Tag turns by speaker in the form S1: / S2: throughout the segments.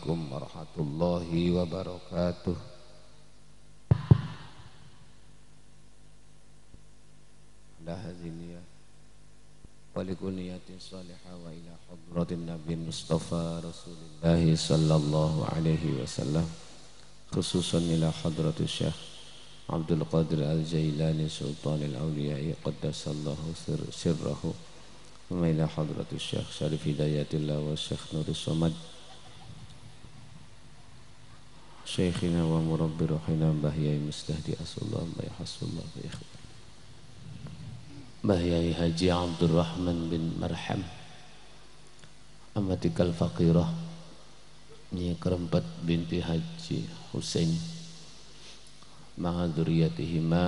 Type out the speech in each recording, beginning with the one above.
S1: Assalamualaikum warahmatullahi wabarakatuh Ada haziniyah Walikul niyatin salihah wa ila hadratin Nabi Mustafa Rasulullah sallallahu alaihi wasallam Khususan ila hadratu Syekh Abdul Qadir Al-Jailani Sultanil Awliya'i Qaddasallahu sirrahu Wa ila hadratu Syekh Syarif Hidayatullah wa Syekh Nurul Samad شيخنا ومرب روحنا بهي مستهدي أسأل الله ما يحص الله بإخبار بهي هجي عبد الرحمن بن مرحم أمتك الفقيرة نيكرمبت بنت هجي حسين مع ذريتهما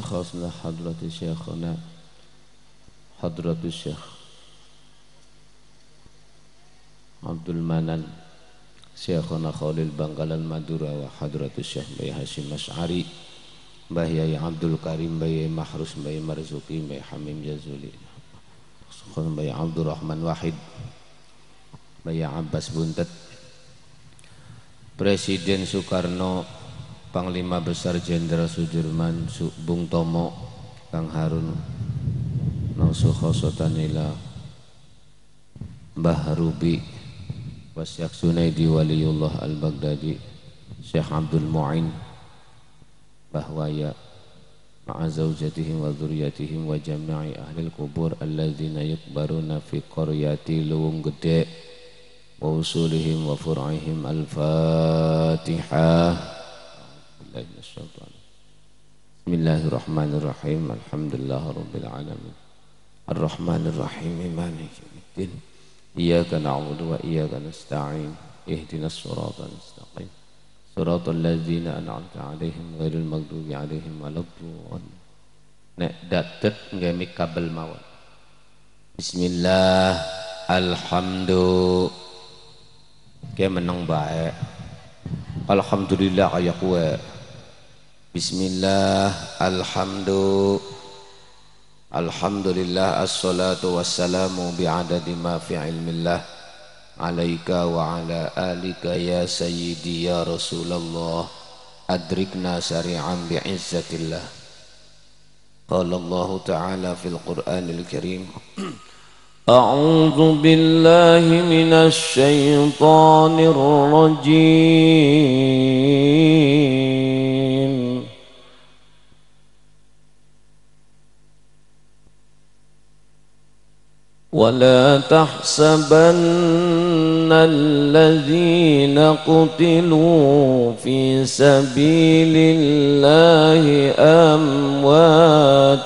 S1: خاصنا حضرة شيخنا حضرة الشيخ عبد المنان Syekhuna Khalil Bangkalan Madura wa Hadratus Syekh Bayi Hashim Mas'ari Mbah Yai Abdul Karim Mbay Mahrus Bayi Marzuki Bayi Hamim Jazuli Bayi Abdul Rahman Wahid Bayi Abbas Buntet Presiden Soekarno Panglima Besar Jenderal Sudirman Bung Tomo Kang Harun Nausuhosotanila Mbah Rubi والشيخ Sunaidi Waliullah Al-Baghdadi Syekh Abdul Mu'in Bahwaya ma'a zawjatihim wa dzurriyyatihim wa jami'i ahli al-qubur alladzina yuqbaruna fi qaryati luwung gede wa usulihim wa fur'ihim al-fatihah Bismillahirrahmanirrahim Alhamdulillahirabbil alamin Ar-Rahmanir Rahim Maliki yaumiddin إياك نعبد وإياك نستعين اهدنا الصراط المستقيم صراط الذين أنعمت عليهم غير المغضوب عليهم ولا الضالين nek datet ngemi kabel mawon bismillah alhamdulillah. ke menang baik. alhamdulillah kaya kuwe bismillah alhamdulillah. Alhamdulillah assalatu wassalamu bi'adadi ma fi ilmillah Alaika wa ala alika ya sayyidi ya Rasulullah Adrikna sari'an bi'izzatillah Qala Allah ta'ala fil Qur'anil karim أعوذ بالله من الشيطان
S2: الرجيم
S1: ولا تحسبن الذين قتلوا في سبيل الله
S2: أمواتا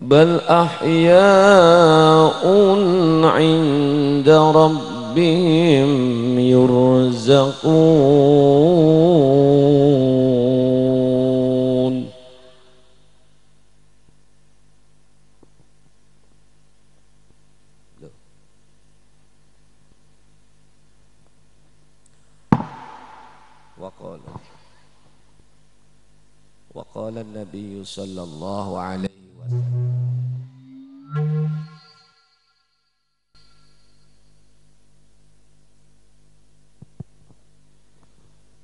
S2: بل أحياء عند ربهم يرزقون
S1: النبي صلى الله عليه
S2: وسلم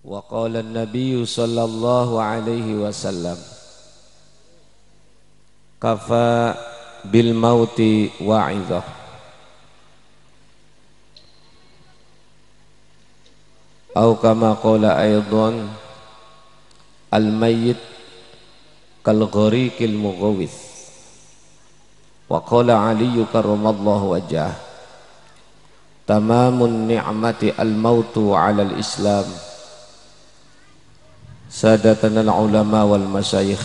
S1: وقال النبي صلى الله عليه وسلم كفى بالموت وعظه أو كما قال أيضا الميت kil mughawith wa qala ali karramallahu wajah, tamamun ni'mati al mautu 'ala al islam Sadatan al ulama wal masayikh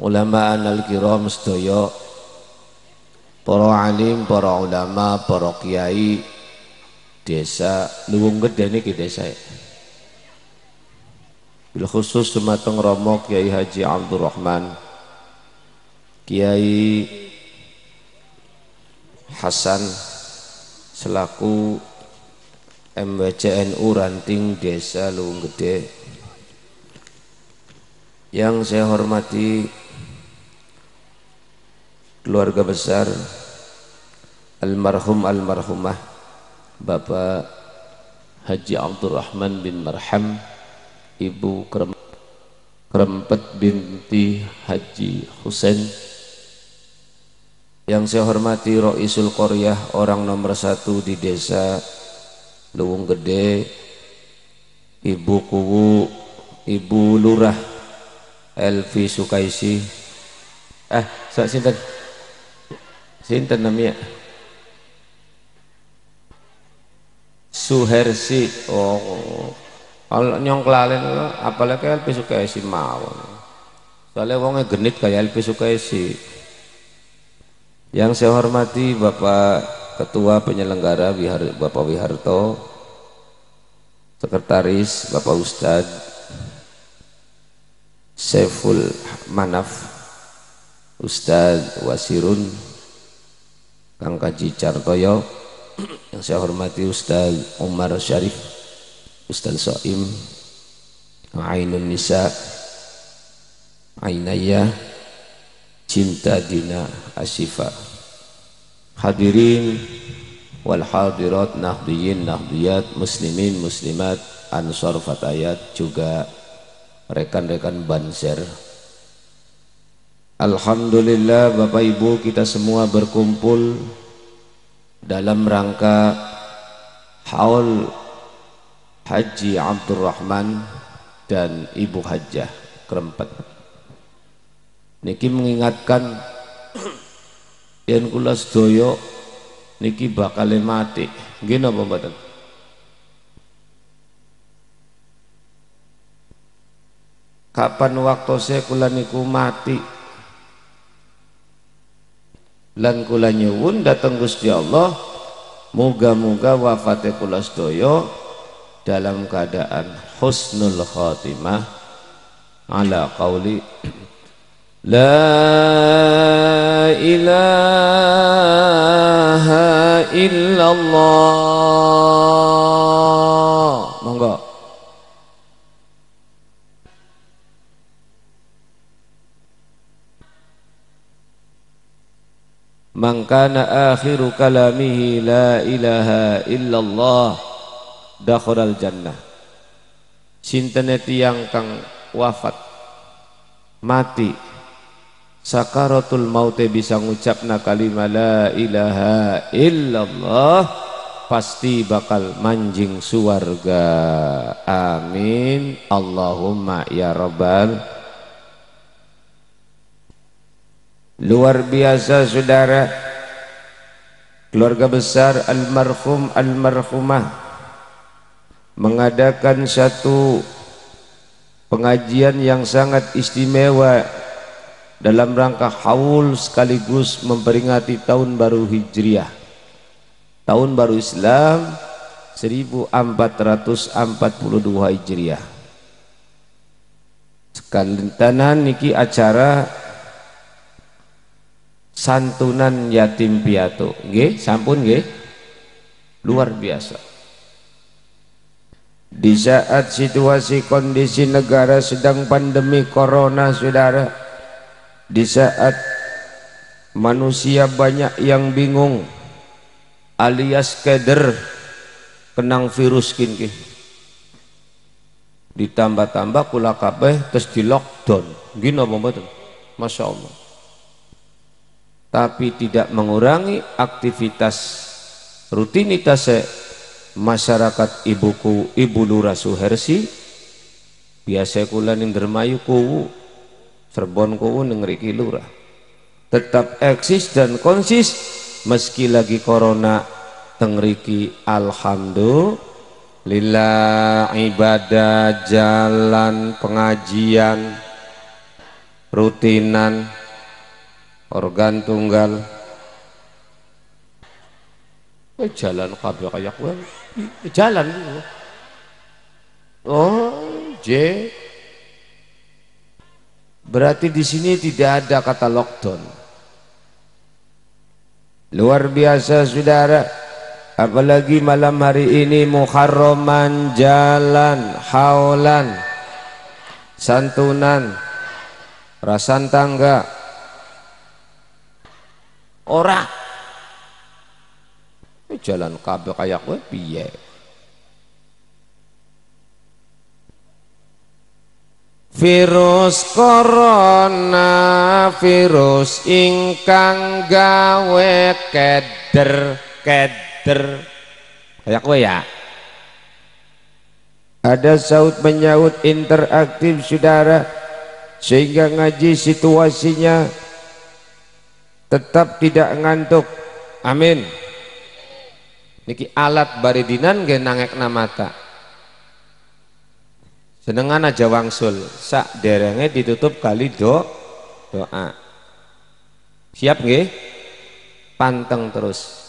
S1: ulama anal kiram sedaya para alim para ulama para kiai desa luwung gedene ki desa ya bil khusus sumateng Romo Kiai Haji Abdurrahman Kiai Hasan selaku MWCNU Ranting Desa Luwung yang saya hormati keluarga besar almarhum almarhumah Bapak Haji Abdurrahman bin Marham Ibu Krem Krempet binti Haji Husain yang saya hormati Roisul Koryah orang nomor satu di desa Luwung Gede Ibu Kuwu Ibu Lurah Elvi Sukaisi eh ah, sak sinten sinten namanya Suhersi oh kalau nyong kelalen apalagi LP isi mawon soalnya wongnya genit kayak LP si yang saya hormati Bapak Ketua Penyelenggara Wihar, Bapak Wiharto Sekretaris Bapak Ustadz Seful Manaf Ustadz Wasirun Kang Kaji Cartoyo yang saya hormati Ustadz Umar Syarif Ustaz Soim Ainun Nisa Ainaya Cinta Dina Asyifa Hadirin wal hadirat nahdiyin nahdiyat muslimin muslimat ansor fatayat juga rekan-rekan banser Alhamdulillah Bapak Ibu kita semua berkumpul dalam rangka haul Haji Abdurrahman dan Ibu Hajah kerempet niki mengingatkan yang kula sedaya niki bakal mati nggih napa mboten kapan waktu saya kula niku mati lan kula nyuwun dateng Gusti Allah moga-moga wafate kula sedaya dalam keadaan husnul khatimah ala qawli la ilaha
S2: illallah monggo
S1: Man kana akhiru kalamihi la ilaha illallah dakhalal jannah sintene tiyang kang wafat mati sakaratul maute bisa ngucapna kalimat la ilaha illallah pasti bakal manjing suarga, amin Allahumma ya rabbal luar biasa saudara keluarga besar almarhum almarhumah mengadakan satu pengajian yang sangat istimewa dalam rangka haul sekaligus memperingati tahun baru Hijriah tahun baru Islam 1442 Hijriah sekalentanan niki acara santunan yatim piatu nggih sampun nggih luar biasa di saat situasi kondisi negara sedang pandemi corona saudara Di saat manusia banyak yang bingung alias keder kenang virus kinki ditambah-tambah kula kabeh terus di lockdown gini apa betul Masya Allah tapi tidak mengurangi aktivitas rutinitas masyarakat ibuku Ibu Lurah Suhersi biasa kula ning Dermayu kuwu serbon kuwu ning riki lurah tetap eksis dan konsis meski lagi corona tengriki alhamdulillah ibadah jalan pengajian rutinan organ tunggal eh, jalan kabel kayak well jalan Oh, J. Berarti di sini tidak ada kata lockdown. Luar biasa saudara. Apalagi malam hari ini Muharraman jalan haulan santunan rasan tangga orang jalan kabel kayak kowe piye Virus corona virus ingkang gawe keder keder kayak kowe ya ada saut menyaut interaktif saudara sehingga ngaji situasinya tetap tidak ngantuk amin niki alat baridinan nggih nangekna mata senengan aja wangsul sak derenge ditutup kali do doa siap nggih panteng terus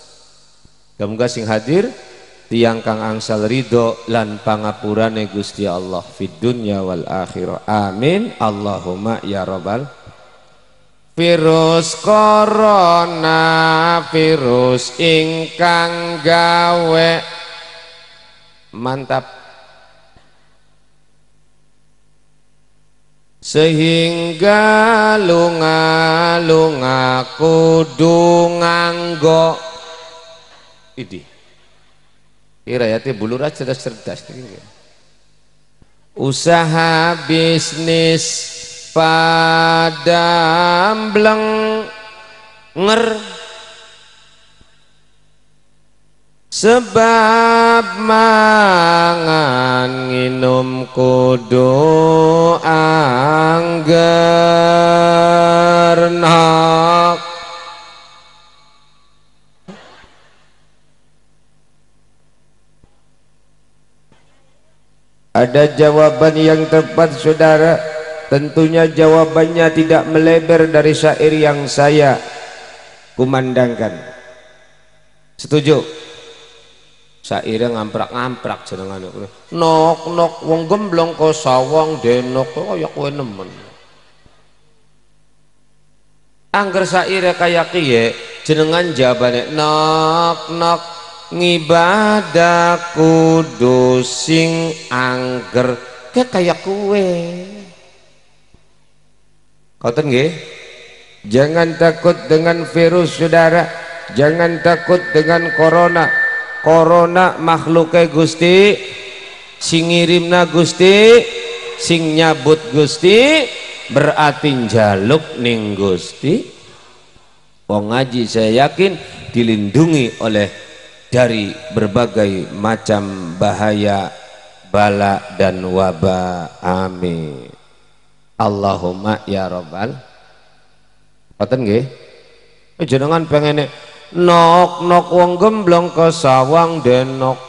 S1: Semoga sing hadir tiang kang angsal ridho lan pangapurane Gusti Allah fid dunya wal akhirah amin Allahumma ya rabbal Virus corona virus ingkang gawe mantap sehingga lunga lunga kudu nganggo idi kira ya bulur cerdas cerdas usaha bisnis pada bleng nger sebab mangan minum kudu angger nak ada jawaban yang tepat saudara Tentunya jawabannya tidak melebar dari syair yang saya kumandangkan. Setuju? Syairnya ngamprak-ngamprak jenengan Nok nok wong gemblong kok sawang denok kaya kowe nemen. Angger syairnya kaya kiye jenengan jawabane nok nok ngibadaku dosing angger, angger kayak kue Koten nggih? Jangan takut dengan virus saudara, jangan takut dengan corona. Corona makhluknya Gusti, sing ngirimna Gusti, sing nyabut Gusti, berarti jaluk ning Gusti. Wong ngaji saya yakin dilindungi oleh dari berbagai macam bahaya bala dan wabah. Amin. Allahumma ya robbal Boten nggih. Eh, jenengan pengen nok nok wong gemblong ke sawang denok.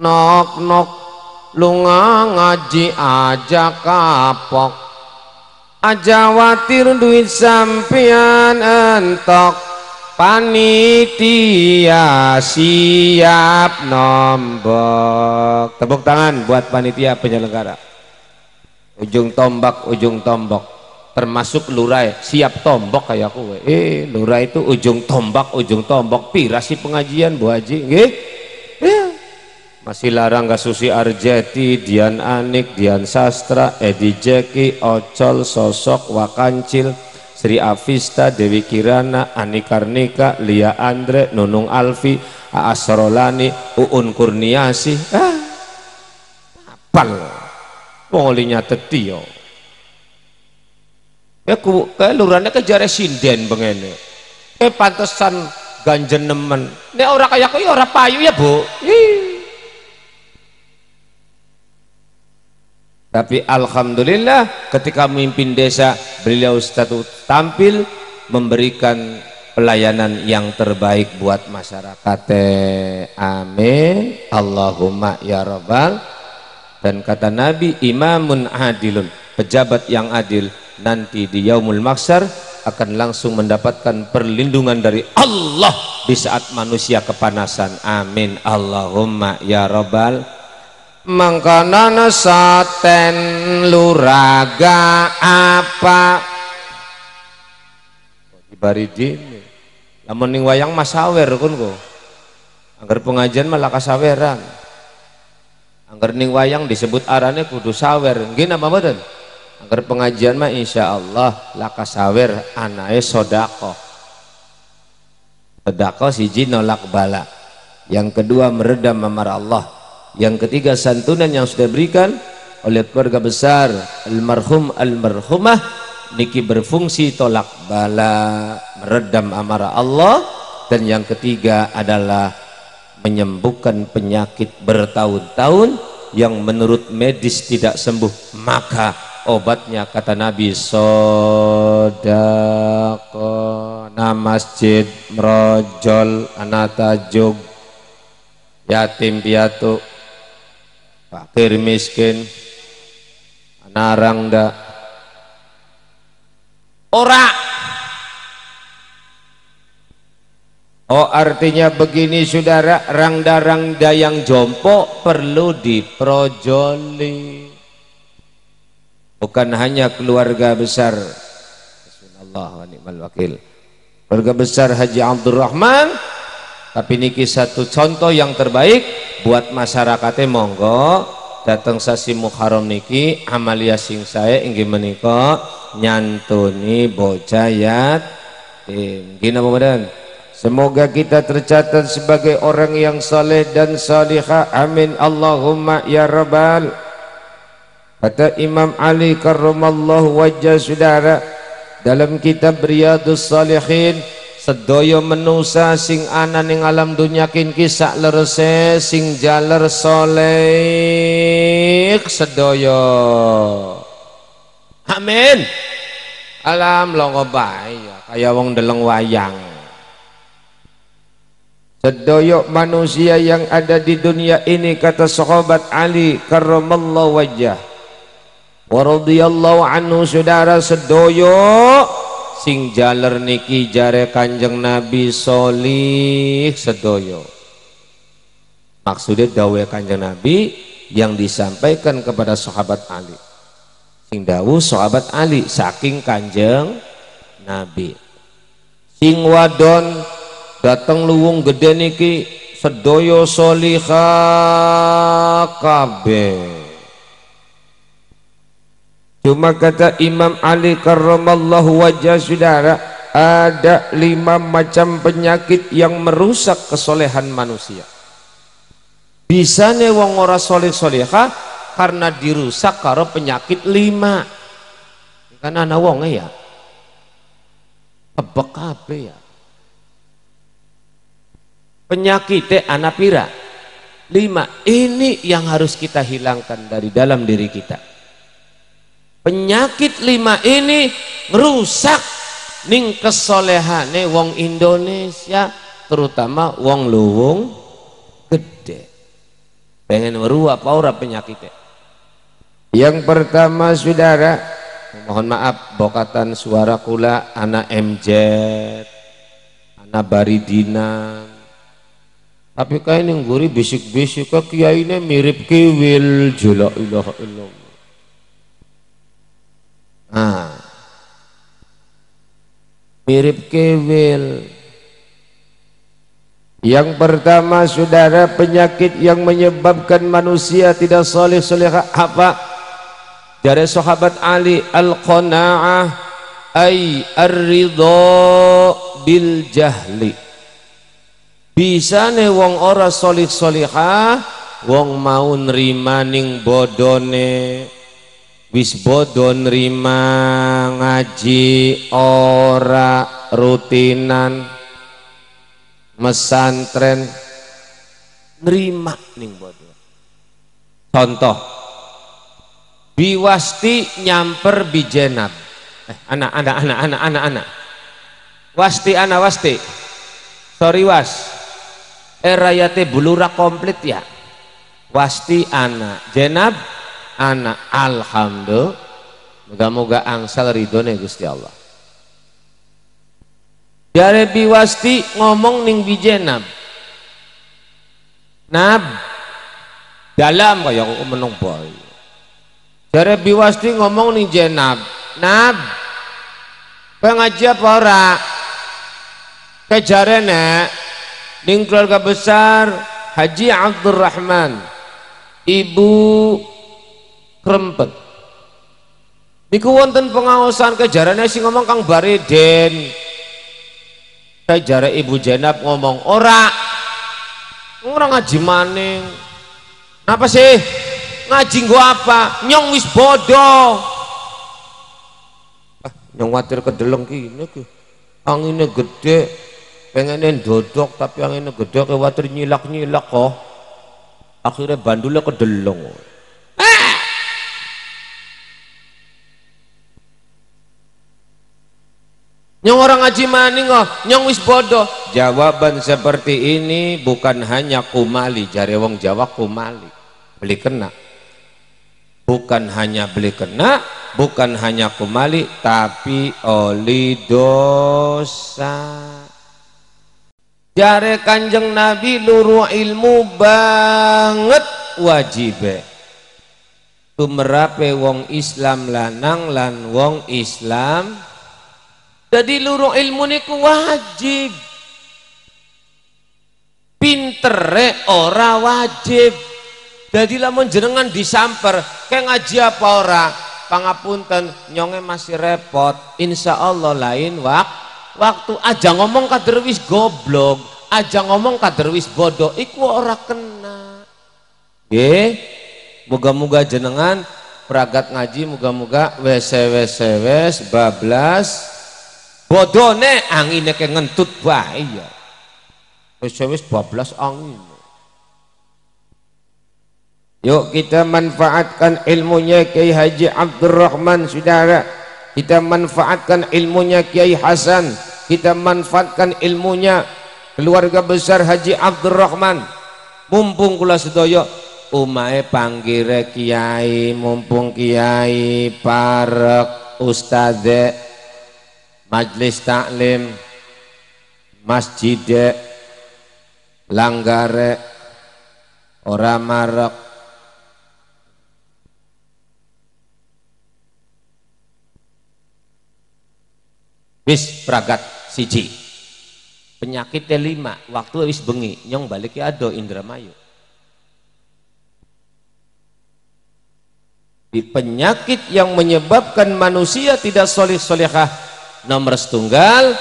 S1: Nok nok lunga ngaji aja kapok. Aja watir duit sampian entok panitia siap nombok tepuk tangan buat panitia penyelenggara ujung tombak ujung tombak termasuk lurai siap tombak kayak aku eh lurai itu ujung tombak ujung tombak pirasi pengajian Bu Haji eh. masih larang gak Susi Arjeti Dian Anik Dian Sastra Edi Jeki Ocol Sosok Wakancil Sri Avista, Dewi Kirana, Ani Karnika, Lia Andre, Nunung Alfi, aasrolani Uun Kurniasi. Ah, apal wong oli nyateti yo ya ku kelurane ya, kejare kan sinden bengene eh pantesan ganjen nemen nek ora kaya kuwi ya ora payu ya Bu tapi alhamdulillah ketika memimpin desa beliau satu tampil memberikan pelayanan yang terbaik buat masyarakat amin Allahumma ya rabbal dan kata Nabi imamun adilun pejabat yang adil nanti di yaumul maksar akan langsung mendapatkan perlindungan dari Allah di saat manusia kepanasan amin Allahumma ya robbal mangkanana saten luraga apa dibari dini lamun ning wayang masawer kun ko anggar pengajian malah kasaweran angger ning wayang disebut arane kudu sawer nggih napa mboten angger pengajian mah insyaallah laka sawer anae sodako sodako siji nolak bala yang kedua meredam amarah Allah yang ketiga santunan yang sudah berikan oleh keluarga besar almarhum almarhumah niki berfungsi tolak bala meredam amarah Allah dan yang ketiga adalah menyembuhkan penyakit bertahun-tahun yang menurut medis tidak sembuh maka obatnya kata Nabi sodako masjid merojol anata jog yatim piatu fakir miskin anarangda, ora Oh artinya begini saudara rangda-rangda yang jompo perlu diprojoli bukan hanya keluarga besar Rasulullah wa ni'mal wakil keluarga besar Haji Rahman, tapi niki satu contoh yang terbaik buat masyarakatnya monggo datang sasi Muharram niki amalia sing saya inggih menika nyantuni bocah yatim gini apa Semoga kita tercatat sebagai orang yang saleh dan salihah. Amin. Allahumma ya rabbal. Kata Imam Ali karramallahu wajah saudara dalam kitab Riyadhus Salihin sedoyo menusa sing ana ning alam dunya kin kisah lerese sing jaler soleh sedoyo amin alam longo bae ya, kaya wong deleng wayang Sedoyo manusia yang ada di dunia ini kata sahabat Ali karamallahu wajah. Wa radiyallahu anhu saudara sedoyo sing jaler niki jare Kanjeng Nabi solih sedoyo. Maksudnya dawe Kanjeng Nabi yang disampaikan kepada sahabat Ali. Sing dawu sahabat Ali saking Kanjeng Nabi. Sing wadon dateng luwung gede niki sedoyo solihah kb. Cuma kata Imam Ali karramallahu wajah saudara ada lima macam penyakit yang merusak kesolehan manusia. Bisa nih wong ora soleh soliha karena dirusak karo penyakit lima. Karena ana wong ya. Tebek kabeh ya. Penyakit anak pira lima ini yang harus kita hilangkan dari dalam diri kita penyakit lima ini ngerusak ning kesolehane wong Indonesia terutama wong luwung gede pengen meruah apa penyakitnya yang pertama saudara mohon maaf bokatan suara kula anak MJ anak Baridina tapi kain yang ngguri bisik-bisik kok ini mirip kiwil jula ilah ilah ah mirip kiwil yang pertama saudara penyakit yang menyebabkan manusia tidak soleh soleha apa dari sahabat Ali al-qanaah ay ar-ridha bil jahli bisa nih wong ora solih solihah wong mau nerima ning bodone wis bodoh nerima ngaji ora rutinan mesantren nerima ning bodoh contoh biwasti nyamper bijenab eh, anak anak anak anak anak anak wasti anak wasti sorry was eh rayate komplit ya pasti anak jenab anak alhamdulillah moga-moga angsal ridhone Gusti Allah dari biwasti ngomong ning bijenab nab dalam kaya menung boy dari biwasti ngomong ning jenab nab pengajian ora kejarene Ning keluarga besar Haji Abdurrahman Ibu Krempet Niku wonten pengawasan kejarannya sih ngomong Kang Bariden kejar Ibu Jenab ngomong ora Orang ngaji maning Apa sih? Ngaji gua apa? Nyong wis bodoh Ah, nyong watir kedeleng kini ki. Anginnya gede, pengenin dodok tapi yang ini gede kewatir nyilak-nyilak kok oh. akhirnya bandulnya kedelong delung eh! Nyong orang ngaji maning kok, oh. nyong wis bodoh. Jawaban seperti ini bukan hanya kumali, jari wong Jawa kumali. Beli kena. Bukan hanya beli kena, bukan hanya kumali, tapi oli dosa jare kanjeng nabi luru ilmu banget wajib. tumerape wong islam lanang lan wong islam jadi luru ilmu niku wajib pintere ora wajib jadi lamun jenengan disamper kayak ngaji apa ora pangapunten nyonge masih repot insya Allah lain waktu waktu aja ngomong kaderwis goblok aja ngomong kaderwis bodoh iku orang kena nggih Moga-moga jenengan peragat ngaji moga-moga wes wes wes bablas bodone anginnya ke ngentut bae ya wes wes bablas angin Yuk kita manfaatkan ilmunya Kiai Haji Abdurrahman saudara kita manfaatkan ilmunya Kiai Hasan kita manfaatkan ilmunya keluarga besar Haji Abdurrahman mumpung kula sedaya umae panggire kiai mumpung kiai parek ustadz majlis taklim masjid langgare ora marek Bis pragat siji penyakit lima waktu wis bengi nyong balik ya ada Indramayu di penyakit yang menyebabkan manusia tidak solih solehah nomor setunggal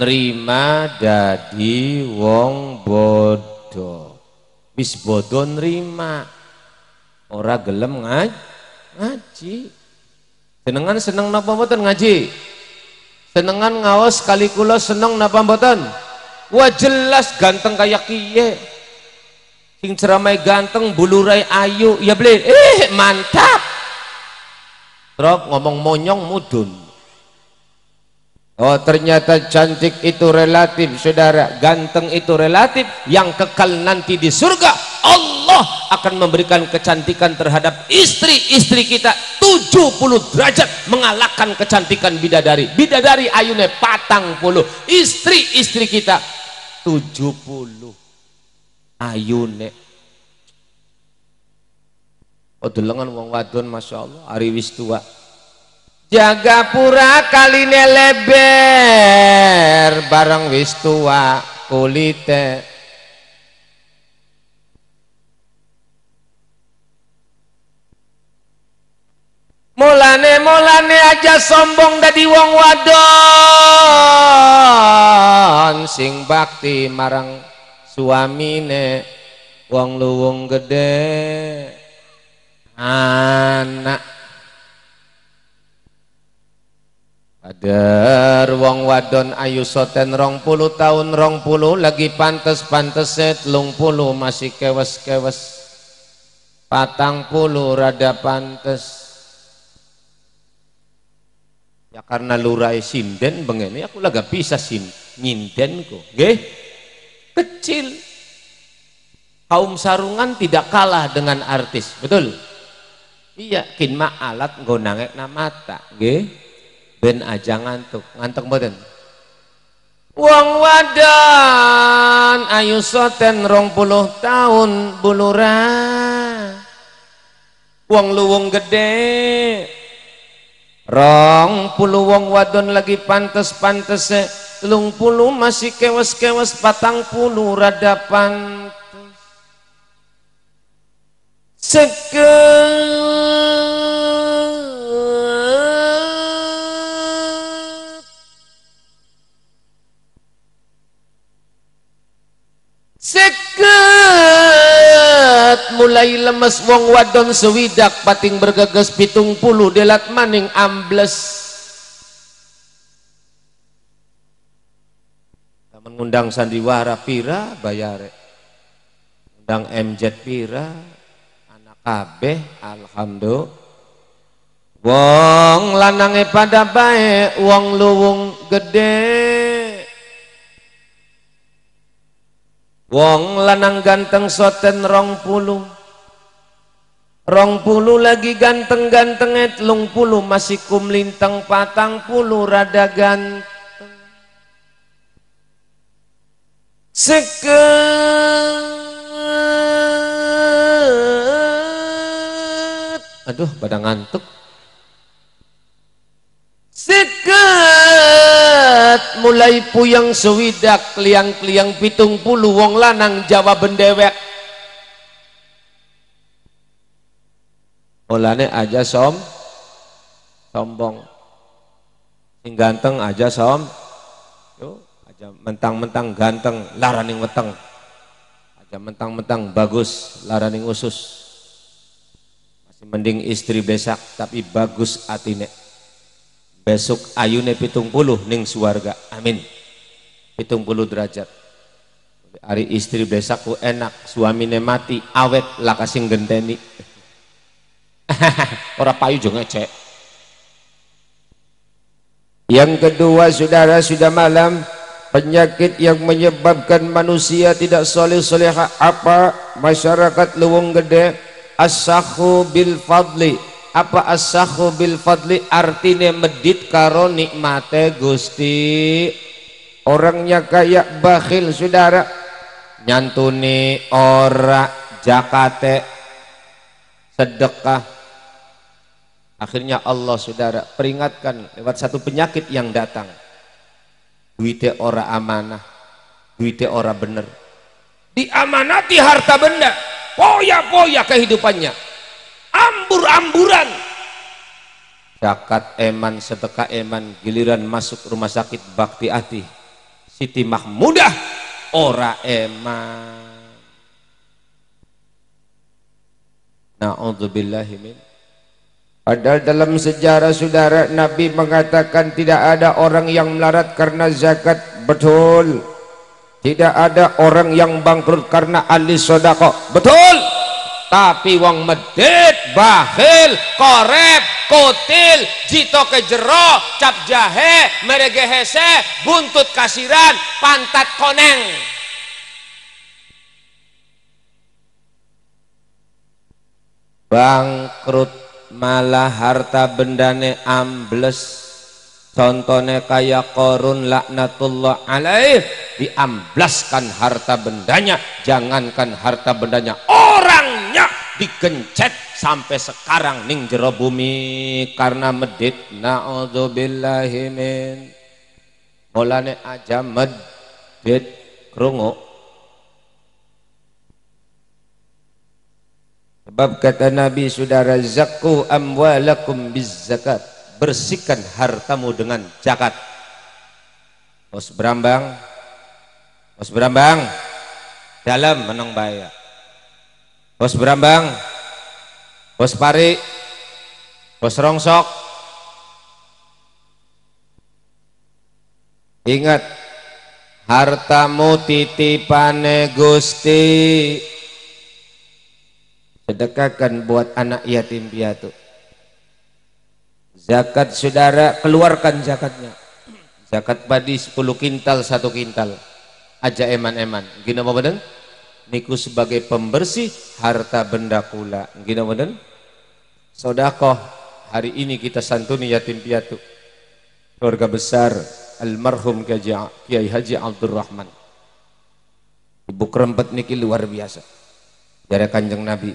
S1: nerima dadi wong bodoh bis bodoh nerima ora gelem ngaji senengan seneng napa mboten ngaji tenengan ngawas kali kula seneng napa mboten wah jelas ganteng kaya kiye sing ceramai ganteng bulurai ayu ya beli eh mantap Rok ngomong monyong mudun Oh ternyata cantik itu relatif saudara Ganteng itu relatif Yang kekal nanti di surga Allah akan memberikan kecantikan terhadap istri-istri kita 70 derajat mengalahkan kecantikan bidadari Bidadari ayune patang puluh Istri-istri kita 70 ayune Oh delengan wong wadon Masya Allah Ari wis tua jaga pura kaline leber bareng wis tua kulite mulane mulane aja sombong dadi wong wadon sing bakti marang suamine wong luwung gede anak Ada wong wadon ayu soten rong puluh tahun rong puluh lagi pantes pantes set lung puluh masih kewes kewes patang puluh rada pantes ya karena lurai sinden bengene aku lagi bisa sin nyinden kecil kaum sarungan tidak kalah dengan artis betul iya kin alat gonangek na mata ben aja ah, ngantuk ngantuk mboten wong wadon ayu soten rong puluh tahun bulura wong luwung gede rong puluh wong wadon lagi pantes pantes telung puluh masih kewas kewas patang puluh rada pantes seger tai lemes wong wadon sewidak pating bergeges pitung puluh delat maning ambles mengundang sandiwara pira bayare undang MJ pira anak kabeh alhamdulillah Wong lanange pada baik, wong luwung gede. Wong lanang ganteng soten rong puluh rong pulu lagi ganteng-ganteng et lung pulu masih kumlintang patang pulu rada ganteng
S2: seket
S1: aduh pada ngantuk seket mulai puyang sewidak liang-liang pitung pulu wong lanang jawa bendewek mulane aja som sombong sing ganteng aja som yo aja mentang-mentang ganteng laraning weteng aja mentang-mentang bagus laraning usus masih mending istri besak tapi bagus atine besok ayune pitung puluh ning suarga amin pitung puluh derajat hari istri besakku enak suamine mati awet lakasing genteni Orang payu juga ngecek. Yang kedua, saudara sudah malam, penyakit yang menyebabkan manusia tidak soleh soleha apa masyarakat luwung gede asahu bil fadli apa asahu bil fadli artinya medit karo nikmate gusti orangnya kayak bakhil saudara nyantuni ora jakate sedekah Akhirnya Allah saudara peringatkan lewat satu penyakit yang datang. Duitnya ora amanah, duitnya ora bener. Diamanati harta benda, poya-poya kehidupannya. Ambur-amburan. Zakat eman, sedekah eman, giliran masuk rumah sakit bakti ati. Siti Mahmudah, ora eman. Na'udzubillahimin Padahal dalam sejarah saudara Nabi mengatakan tidak ada orang yang melarat karena zakat betul. Tidak ada orang yang bangkrut karena ahli sodako betul. Tapi wong medit, bahil, korep, kotil, jito kejeroh cap jahe, meregehese, buntut kasiran, pantat koneng. Bangkrut malah harta bendane ambles contohnya kaya korun laknatullah alaih diamblaskan harta bendanya jangankan harta bendanya orangnya digencet sampai sekarang ning jero bumi karena medit na'udzubillahimin min aja medit krungu Sebab kata Nabi sudah razakku amwalakum biz zakat. Bersihkan hartamu dengan zakat. Bos berambang. Bos berambang. Dalam menang bahaya. Bos berambang. Bos pari. Bos rongsok. Ingat hartamu titipane Gusti sedekahkan buat anak yatim piatu zakat saudara keluarkan zakatnya zakat padi 10 kintal satu kintal aja eman-eman gina apa niku sebagai pembersih harta benda kula gina apa sodakoh hari ini kita santuni yatim piatu keluarga besar almarhum Kiai Haji rahman Ibu kerempet niki luar biasa. jarak kanjeng Nabi.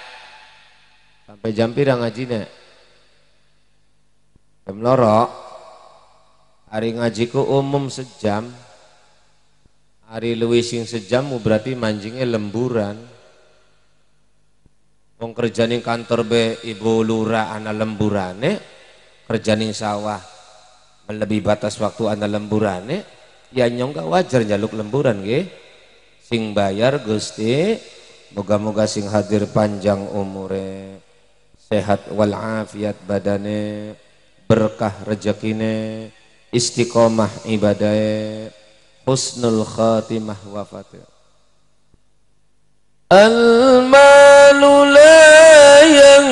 S1: Sampai jam ngaji ngajine? Jam loro. Hari ngajiku umum sejam. Hari luwih sing sejam berarti mancingnya lemburan. Wong kerjane kantor be ibu lura ana lemburane, kerjane sawah melebihi batas waktu ana lemburane, ya nyong gak wajar jaluk lemburan nggih. Sing bayar Gusti, moga-moga sing hadir panjang umure sehat wal afiat badane berkah rezekine istiqomah ibadahnya husnul khatimah wafatnya la yang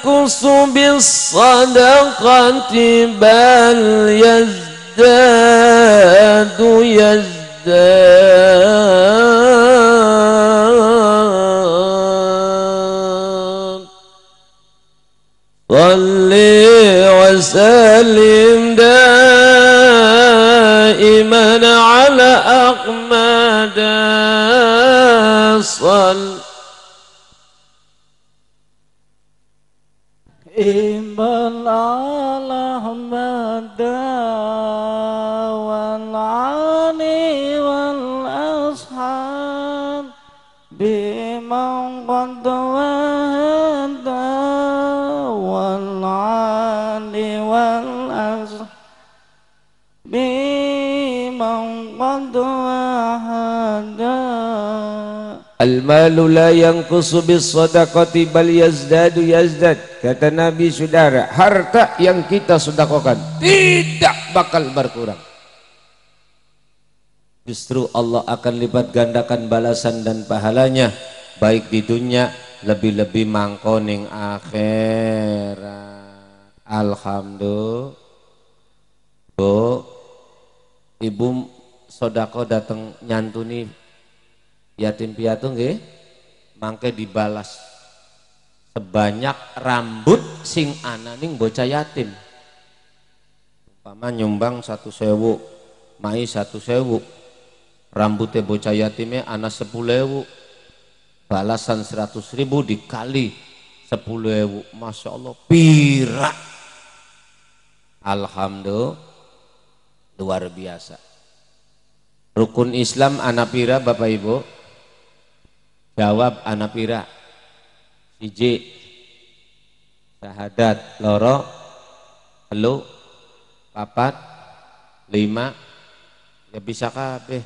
S1: ينقص بالصدقة
S2: بل يزداد يزداد وال
S1: Al-malu la yang kusubis sodakoti bal yazdadu yazdad. Kata Nabi Saudara, harta yang kita sodakokan tidak bakal berkurang. Justru Allah akan lipat gandakan balasan dan pahalanya baik di dunia lebih-lebih mangkoning akhirat. Alhamdulillah. Bu, ibu sodako datang nyantuni yatim piatu nggih mangke dibalas sebanyak rambut sing ananing bocah yatim umpama nyumbang satu sewu mai satu sewu rambutnya bocah yatimnya anak sepuluh ewu balasan seratus ribu dikali sepuluh ewu masya Allah
S2: pira,
S1: Alhamdulillah luar biasa rukun Islam anak pira Bapak Ibu Jawab anak pira. Siji. Syahadat loro. lu Papat. Lima. Ya bisa kabeh.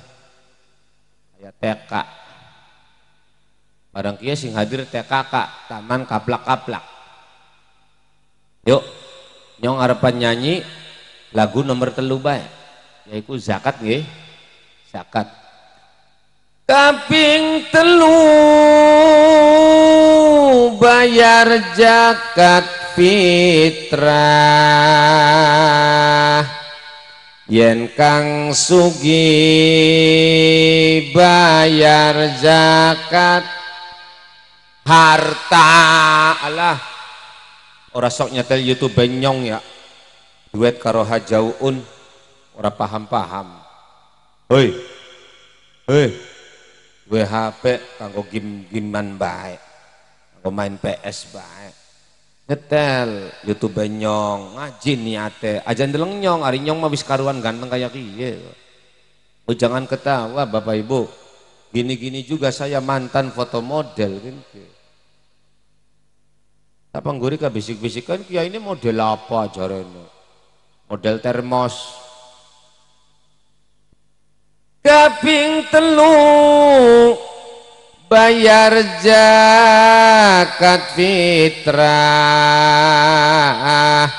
S1: ya TK. Barang kia sing hadir TKK, taman kaplak-kaplak. Yuk, nyong harapan nyanyi lagu nomor telu baik, yaitu zakat nge Zakat kaping telu bayar zakat fitrah yen kang sugi bayar zakat harta Allah ora sok nyetel YouTube benyong ya duet karo hajauun ora paham-paham Hei, hei. WHP, HP kanggo gim giman baik kanggo main PS baik ngetel, YouTube nyong ngaji niate aja ndeleng nyong hari nyong mah wis karuan ganteng kayak kiye oh, jangan ketawa Bapak Ibu gini-gini juga saya mantan foto model gitu kan? apa ngguri bisik bisikan kia ini model apa jarene model termos kaping telu bayar zakat fitrah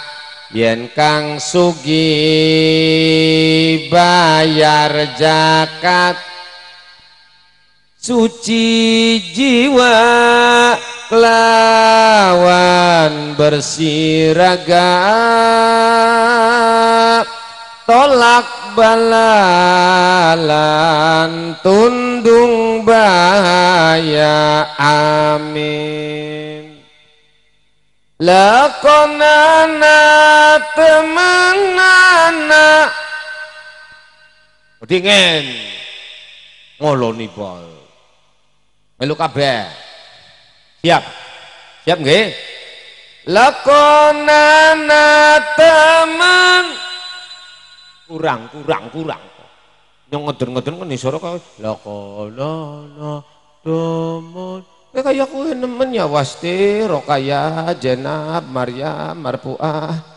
S1: yen kang sugi bayar zakat suci jiwa kelawan bersiraga tolak balalan tundung bahaya amin lakonana
S2: temengana
S1: dingin ngoloni bol melu kabeh siap siap nggih lakonana temengana kurang kurang kurang yang ngedur ngedur kan isoro kau lakolana domon eh, kayak kaya kue nemen ya wasti rokaya jenab maria marpuah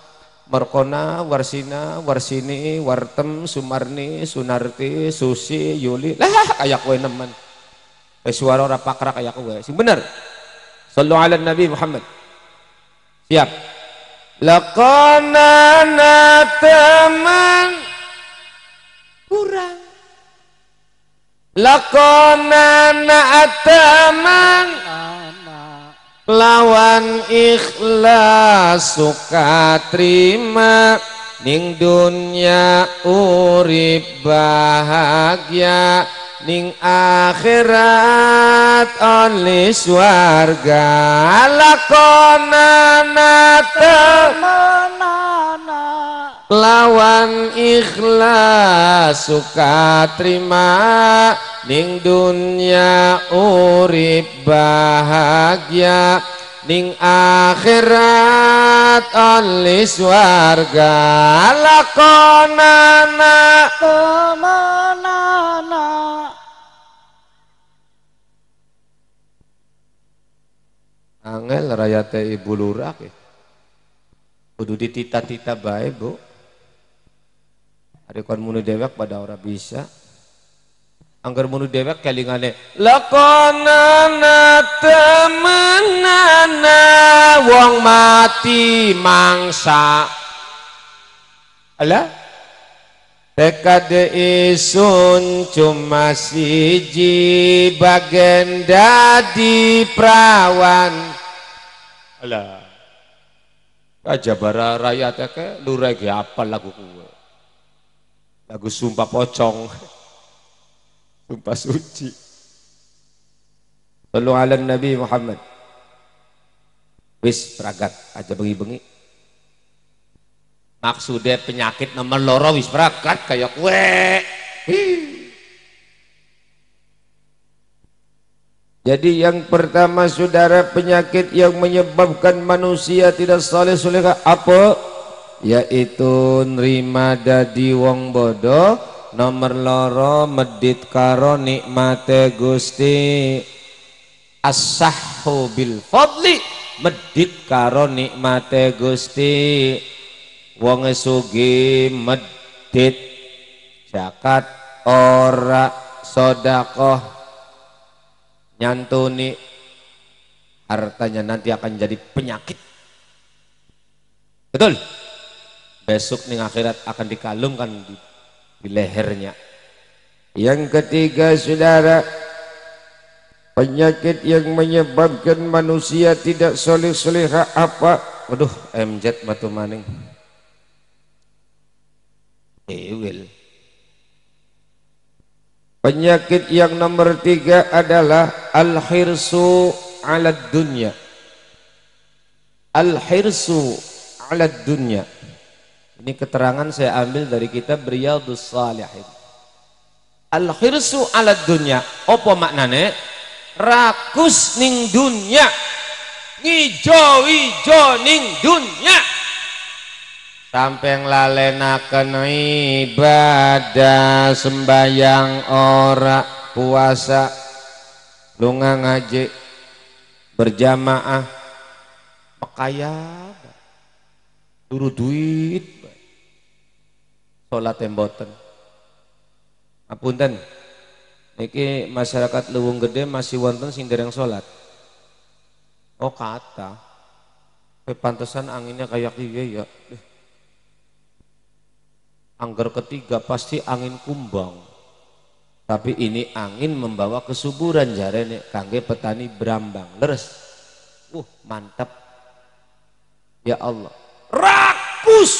S1: Merkona, Warsina, Warsini, Wartem, Sumarni, Sunarti, Susi, Yuli. Lah, kayak kue nemen. Eh suara orang pakrak kayak kue, eh. sih bener. Sallu ala Nabi Muhammad. Siap. Lakonana teman kurang. Lakonana teman lawan ikhlas suka terima ning dunia urip bahagia ning akhirat only swarga lakonana temenana lawan ikhlas suka terima ning dunia urib bahagia ning akhirat only swarga lakonana
S2: temenana
S1: angel raya teh ibu lurah kudu ditita-tita bae bu hari kon munu dewek pada orang bisa angger munu dewek kelingane lakonana temenana wong mati mangsa ala, PKD isun cuma siji bagenda dadi perawan lah. Aja bara rakyat ke lure apa lagu kuwe. Lagu sumpah pocong. sumpah suci. tolong ala Nabi Muhammad. Wis peragat aja bengi-bengi. Maksudnya penyakit nomor loro wis peragat kayak kue. Hii. Jadi yang pertama saudara penyakit yang menyebabkan manusia tidak saleh soleha apa? Yaitu nerima dadi wong bodoh nomor loro medit karo nikmate Gusti asahhu bil fadli medit karo nikmate Gusti wong sugi medit zakat ora sodakoh nyantuni hartanya nanti akan jadi penyakit betul besok nih akhirat akan dikalungkan di, di lehernya yang ketiga saudara penyakit yang menyebabkan manusia tidak soleh soleha apa waduh MZ matu maning Penyakit yang nomor tiga adalah al-hirsu ala dunya. Al-hirsu ala dunya. Ini keterangan saya ambil dari kitab Riyadus Salihin. Al-hirsu ala dunya. Apa maknanya? Rakus ning dunya. Ngijo-ijo ning dunya. Sampeng lalenaken ibadah sembahyang ora puasa lunga ngaji berjamaah pekaya turu duit salat emboten apunten niki masyarakat luwung gede masih wonten sing dereng salat oh kata pantesan anginnya kayak iya ya angger ketiga pasti angin kumbang tapi ini angin membawa kesuburan jarene kangge petani berambang leres uh mantap ya Allah rakus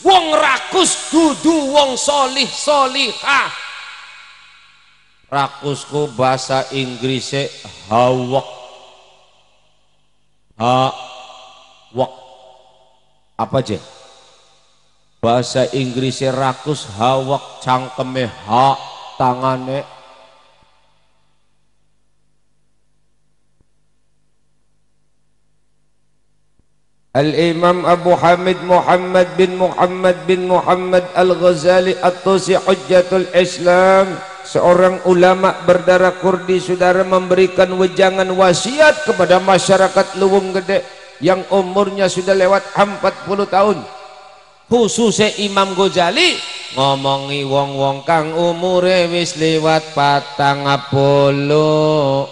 S1: wong rakus dudu wong solih solihah rakusku bahasa Inggrisnya hawak hawak apa aja bahasa Inggrisnya rakus hawak cangkeme hak tangane Imam Abu Hamid Muhammad bin Muhammad bin Muhammad Al-Ghazali At-Tusi Hujjatul Islam seorang ulama berdarah kurdi saudara memberikan wejangan wasiat kepada masyarakat Luwung Gede yang umurnya sudah lewat 40 tahun khususnya Imam Ghazali ngomongi wong-wong kang umure wis lewat patang apolo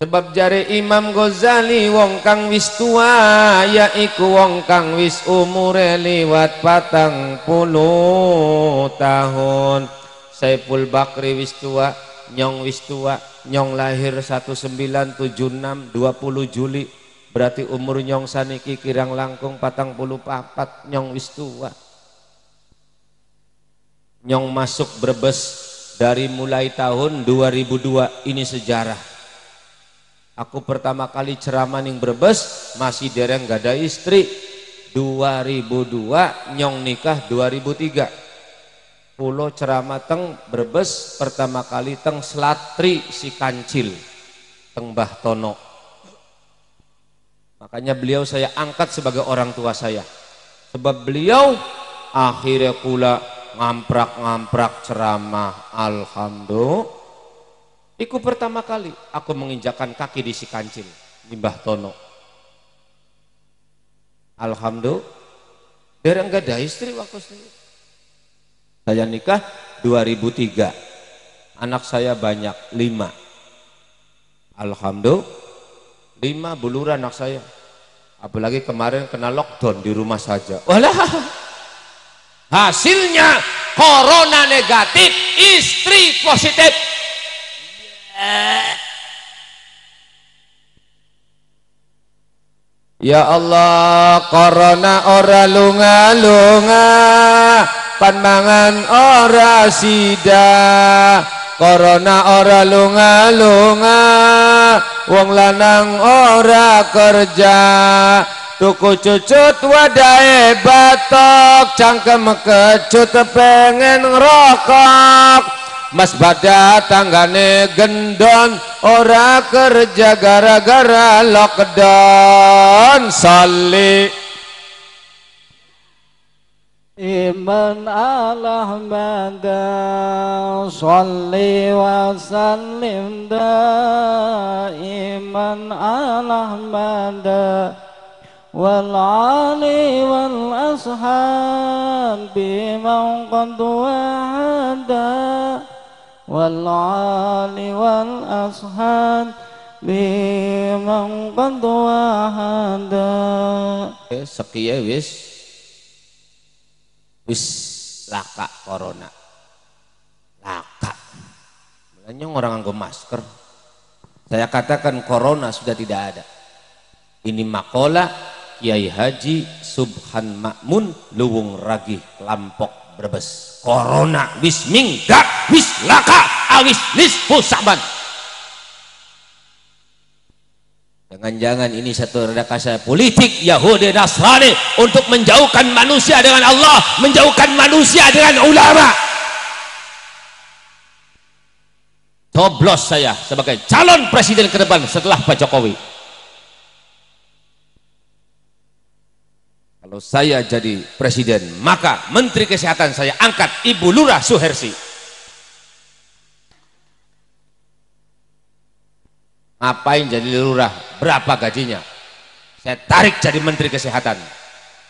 S1: sebab jari Imam Ghazali wong kang wis tua yaiku wong kang wis umure lewat patang puluh tahun Saiful Bakri wis tua nyong wis tua nyong lahir 1976 20 Juli berarti umur nyong saniki kirang langkung patang puluh papat nyong wis tua nyong masuk Brebes dari mulai tahun 2002 ini sejarah aku pertama kali ceramah ning Brebes masih dereng gak ada istri 2002 nyong nikah 2003 pulau ceramah teng Brebes pertama kali teng Selatri si Kancil teng Bahtono Makanya beliau saya angkat sebagai orang tua saya. Sebab beliau akhirnya kula ngamprak-ngamprak ceramah. Alhamdulillah. Iku pertama kali aku menginjakan kaki di si kancil, Limbah Tono. Alhamdulillah. Dari enggak ada istri waktu saya. Saya nikah 2003. Anak saya banyak, lima. Alhamdulillah lima buluran anak saya apalagi kemarin kena lockdown di rumah saja walah hasilnya corona negatif istri positif Ya Allah, corona ora lunga-lunga, pandangan ora sida, Korona ora lunga-lunga Wong lanang ora kerja Tuku cucut wadai batok Cangkem kecut pengen ngerokok Mas pada tanggane gendon Ora kerja gara-gara lockdown Salih
S2: إيمان الأحمد صلي وسلم دا دائما على أحمد والعلي والأصحاب من قد وهدى والعلي والأصحاب بمن قد وهدى
S1: سقيا ويس wis laka corona laka mulanya orang anggo masker saya katakan corona sudah tidak ada ini makola Kiai Haji Subhan Makmun Luwung Ragi Lampok Brebes Corona wis minggat wis laka awis Wis pusaban Jangan-jangan ini satu rekayasa politik Yahudi Nasrani untuk menjauhkan manusia dengan Allah, menjauhkan manusia dengan ulama. Toblos saya sebagai calon presiden ke depan setelah Pak Jokowi. Kalau saya jadi presiden, maka menteri kesehatan saya angkat Ibu Lurah Suhersi. Ngapain jadi lurah? Berapa gajinya? Saya tarik jadi menteri kesehatan.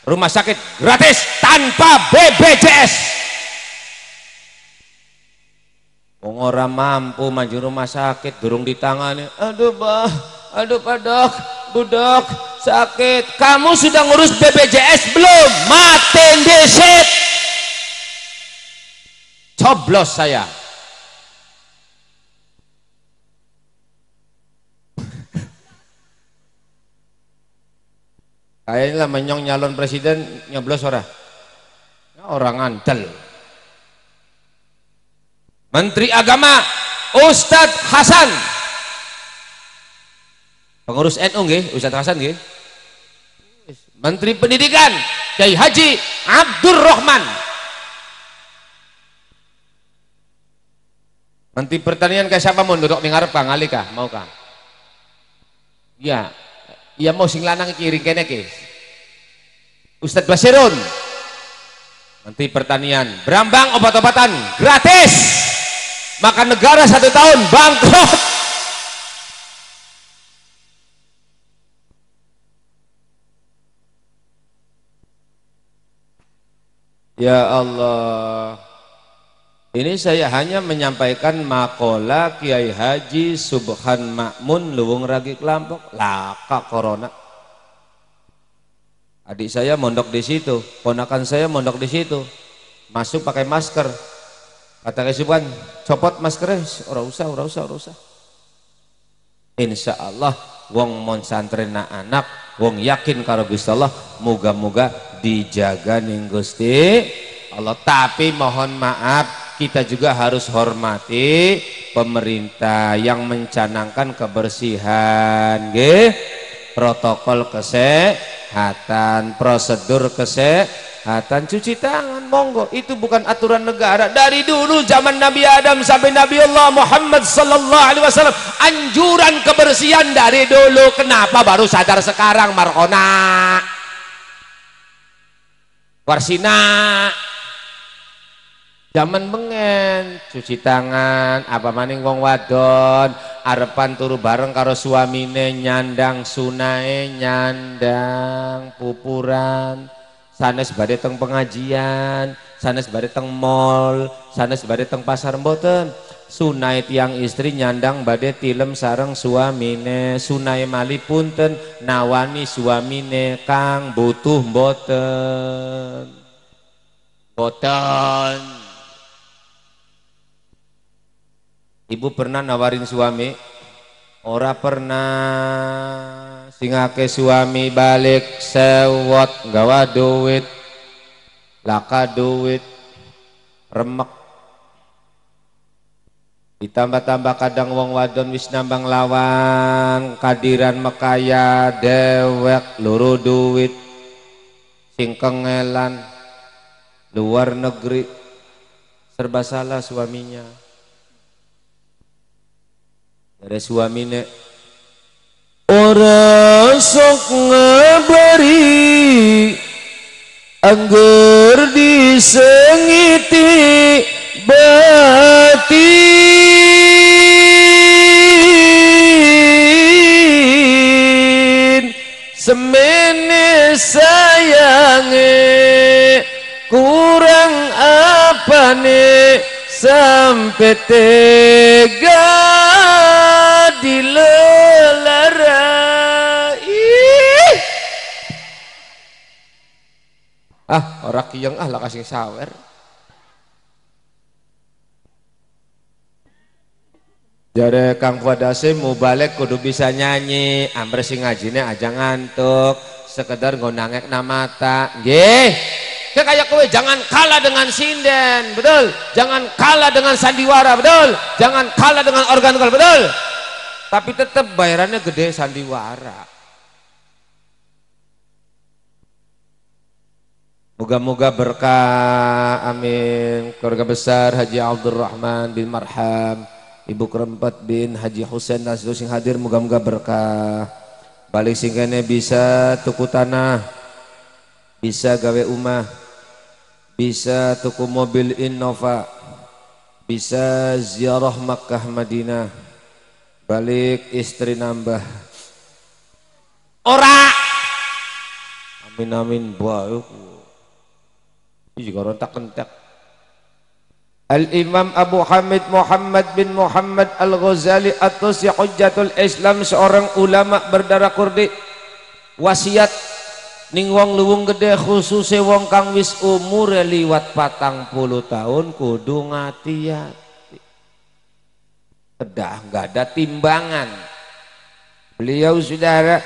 S1: Rumah sakit gratis tanpa BPJS. Orang mampu maju rumah sakit durung tangannya. Aduh, Bah. Aduh, Pak Dok. Budok sakit. Kamu sudah ngurus BPJS belum? Mati desit. Coblos saya. kayaknya menyong nyalon presiden nyoblos ora ya, orang antel Menteri Agama Ustadz Hasan pengurus NU nggih Ustadz Hasan nggih Menteri Pendidikan Kyai Haji Abdul Rahman Menteri Pertanian kayak siapa mau duduk mengarep kang Alika kah mau kah ya Iya mau sing lanang kiri kene ke Ustaz Basirun. Nanti pertanian, berambang obat-obatan gratis. makan negara satu tahun bangkrut. Ya Allah. Ini saya hanya menyampaikan makola Kiai Haji Subhan Makmun Luwung Ragi Kelampok laka corona. Adik saya mondok di situ, ponakan saya mondok di situ. Masuk pakai masker. Kata Kiai Subhan, copot maskernya, ora usah, ora usah, ora usah. Insya Allah wong mon anak wong yakin kalau Gusti Allah muga-muga dijaga nih Gusti Allah tapi mohon maaf kita juga harus hormati pemerintah yang mencanangkan kebersihan nggih protokol kesehatan prosedur kesehatan cuci tangan monggo itu bukan aturan negara dari dulu zaman Nabi Adam sampai Nabi Allah Muhammad sallallahu alaihi wasallam anjuran kebersihan dari dulu kenapa baru sadar sekarang Markona Warsina Zaman pengen cuci tangan, apa maning wong wadon, arepan turu bareng karo suamine nyandang sunae nyandang pupuran. Sanes badhe teng pengajian, sanes badhe teng mall, sanes badhe teng pasar mboten. Sunai tiang istri nyandang badai tilem sareng suamine, sunai mali punten nawani suamine kang butuh mboten. Mboten. Ibu pernah nawarin suami? Ora pernah singake suami balik sewot gawa duit laka duit remek ditambah-tambah kadang wong wadon wis nambang lawan kadiran mekaya dewek luru duit singkengelan, luar negeri serba salah suaminya dari suamine ora
S2: sok ngabari angger sengiti batin semene sayange kurang apa nih sampai tega dilelerai
S1: ah orang kiyang ah lah kasih sawer Jare Kang mau balik kudu bisa nyanyi, amber sing ngajine aja ngantuk, sekedar ngonangek na mata. Nggih. kayak kowe jangan kalah dengan sinden, betul? Jangan kalah dengan sandiwara, betul? Jangan kalah dengan organ betul? tapi tetap bayarannya gede sandiwara Moga-moga berkah, amin. Keluarga besar Haji Abdul Rahman bin Marham, Ibu Kerempat bin Haji Husain dan seluruh yang hadir, moga-moga berkah. Balik singgahnya bisa tuku tanah, bisa gawe umah, bisa tuku mobil Innova, bisa ziarah Makkah Madinah, balik istri nambah ora amin amin baik ini juga rontak kentek Al-Imam Abu Hamid Muhammad bin Muhammad Al-Ghazali si Hujjatul Islam seorang ulama berdarah kurdi wasiat ning wong luwung gede khususnya wong kang wis umur liwat patang puluh tahun kudu ngatiat ya. Tidak nggak ada timbangan. Beliau saudara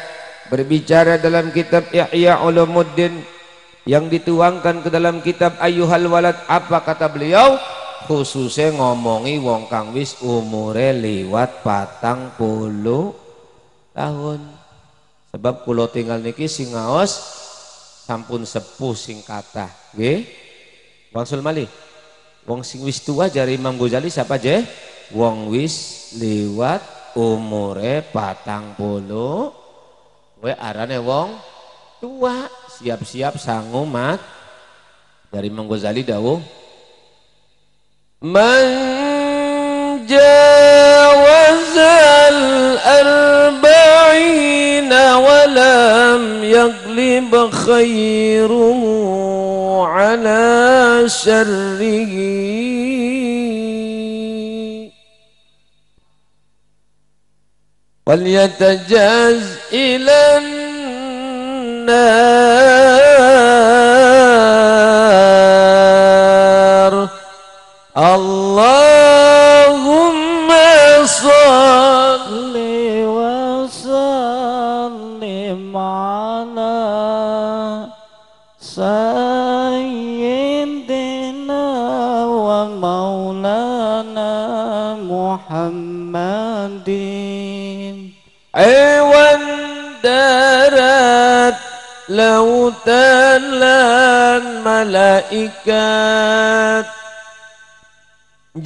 S1: berbicara dalam kitab Yahya Ulumuddin yang dituangkan ke dalam kitab Ayuhal Walad apa kata beliau? Khususnya ngomongi wong kang wis umure liwat patang puluh tahun. Sebab kulo tinggal niki singaos sampun sepuh sing kata. Nggih. Wangsul Wong sing wis tua jari Imam Ghazali siapa, je? wong wis liwat umure patang polo, we arane wong tua siap-siap sangu mat dari menggozali dawu dawuh man jawazal arba'in walam yaglib khairuhu ala syarrihi
S2: وليتجاز إلى النار اللهم صل lautan lan
S1: malaikat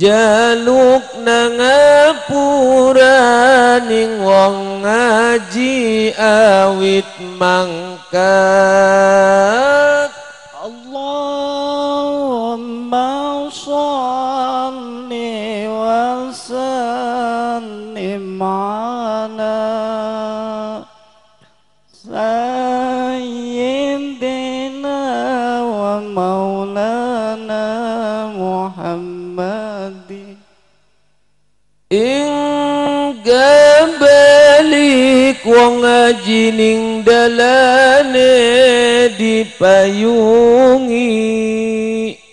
S1: jaluk nangapuraning wong ngaji awit mangka
S2: wong ngaji ning
S1: dalane dipayungi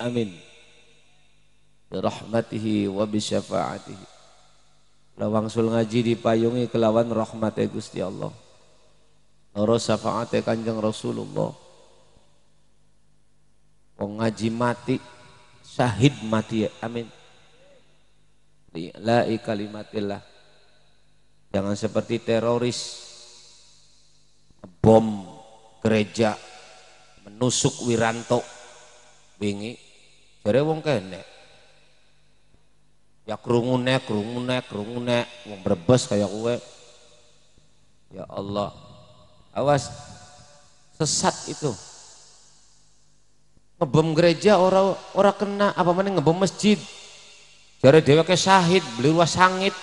S1: amin rahmatihi wa bi syafaatihi sul ngaji dipayungi kelawan rahmate Gusti Allah loro syafaate Kanjeng Rasulullah wong ngaji mati syahid mati amin la kalimatillah jangan seperti teroris bom gereja menusuk Wiranto bingi jadi wong kene ya kerungune kerungune kerungune wong berbes kayak kue ya Allah awas sesat itu ngebom gereja orang ora kena apa mana ngebom masjid dewa ke syahid ruas sangit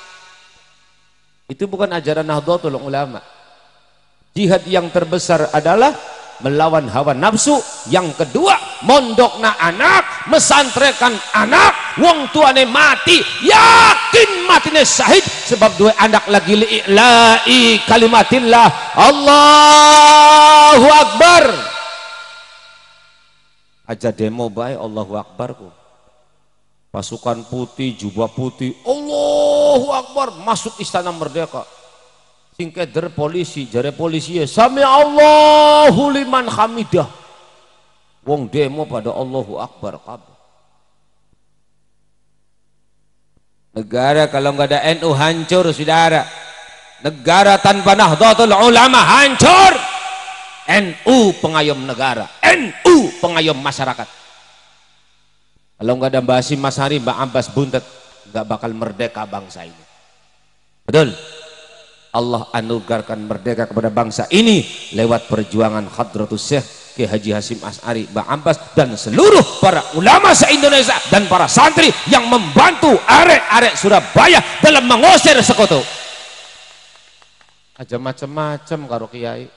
S1: itu bukan ajaran Nahdlatul Ulama Jihad yang terbesar adalah melawan hawa nafsu. Yang kedua, mondokna anak, mesantrekan anak, wong tuane mati, yakin matine syahid sebab dua anak lagi li'i kalimatillah. Allahu Akbar. Aja demo baik Allahu Akbar ku. Pasukan putih, jubah putih,
S2: Allahu
S1: Akbar masuk istana merdeka sing keder polisi jare polisi ya sami Allahu liman hamidah wong demo pada Allahu Akbar kabeh negara kalau nggak ada NU hancur saudara negara tanpa nahdlatul ulama hancur NU pengayom negara NU pengayom masyarakat kalau nggak ada Mbak Asim Mas Hari Mbak Abbas buntet nggak bakal merdeka bangsa ini betul Allah anugerahkan merdeka kepada bangsa ini lewat perjuangan Khadratus Syekh Ki Haji Hasim As'ari Ba'ambas dan seluruh para ulama se-Indonesia dan para santri yang membantu arek-arek Surabaya dalam mengusir sekutu aja macam-macam karo kiai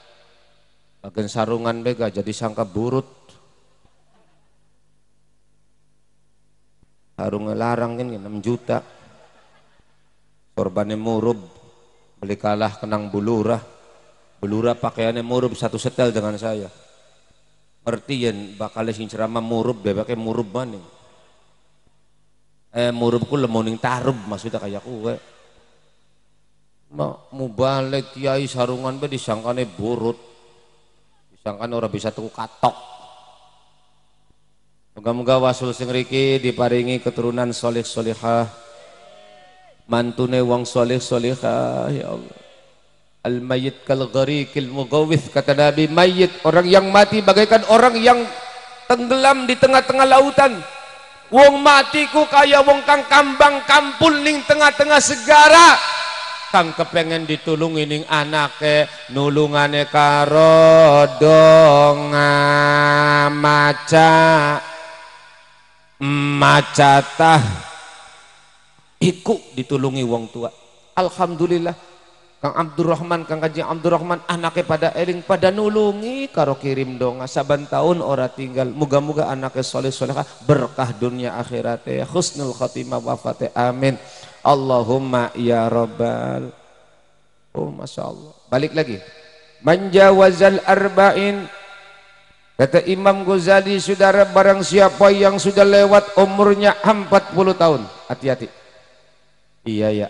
S1: bagian sarungan mega jadi sangka burut harungnya larang ini 6 juta korbannya murub beli kalah kenang bulurah bulurah pakaiannya murub satu setel dengan saya mertian bakal sing ceramah murub dia pakai murub mana eh murubku lemoning tarub maksudnya kayak kue eh. mau mubalik kiai sarungan be disangkane burut disangkane orang bisa tuku katok Moga-moga wasul sing riki diparingi keturunan solih solihah mantune wong soleh soleha ya Allah al mayit kal gharikil mugawis kata Nabi mayit orang yang mati bagaikan orang yang tenggelam di tengah-tengah lautan wong matiku kaya wong kang kambang kampul ning tengah-tengah segara kang kepengen ditulungi ning anake nulungane karo donga maca macatah iku ditulungi wong tua Alhamdulillah Kang Abdurrahman Kang Kaji Abdurrahman anaknya pada eling pada nulungi karo kirim dong saban tahun ora tinggal Moga moga anaknya soleh soleh berkah dunia akhiratnya khusnul khotimah wafatnya amin Allahumma ya rabbal oh masya Allah balik lagi manjawazal arba'in Kata Imam Ghazali, saudara barang siapa yang sudah lewat umurnya 40 tahun. Hati-hati. Iya ya,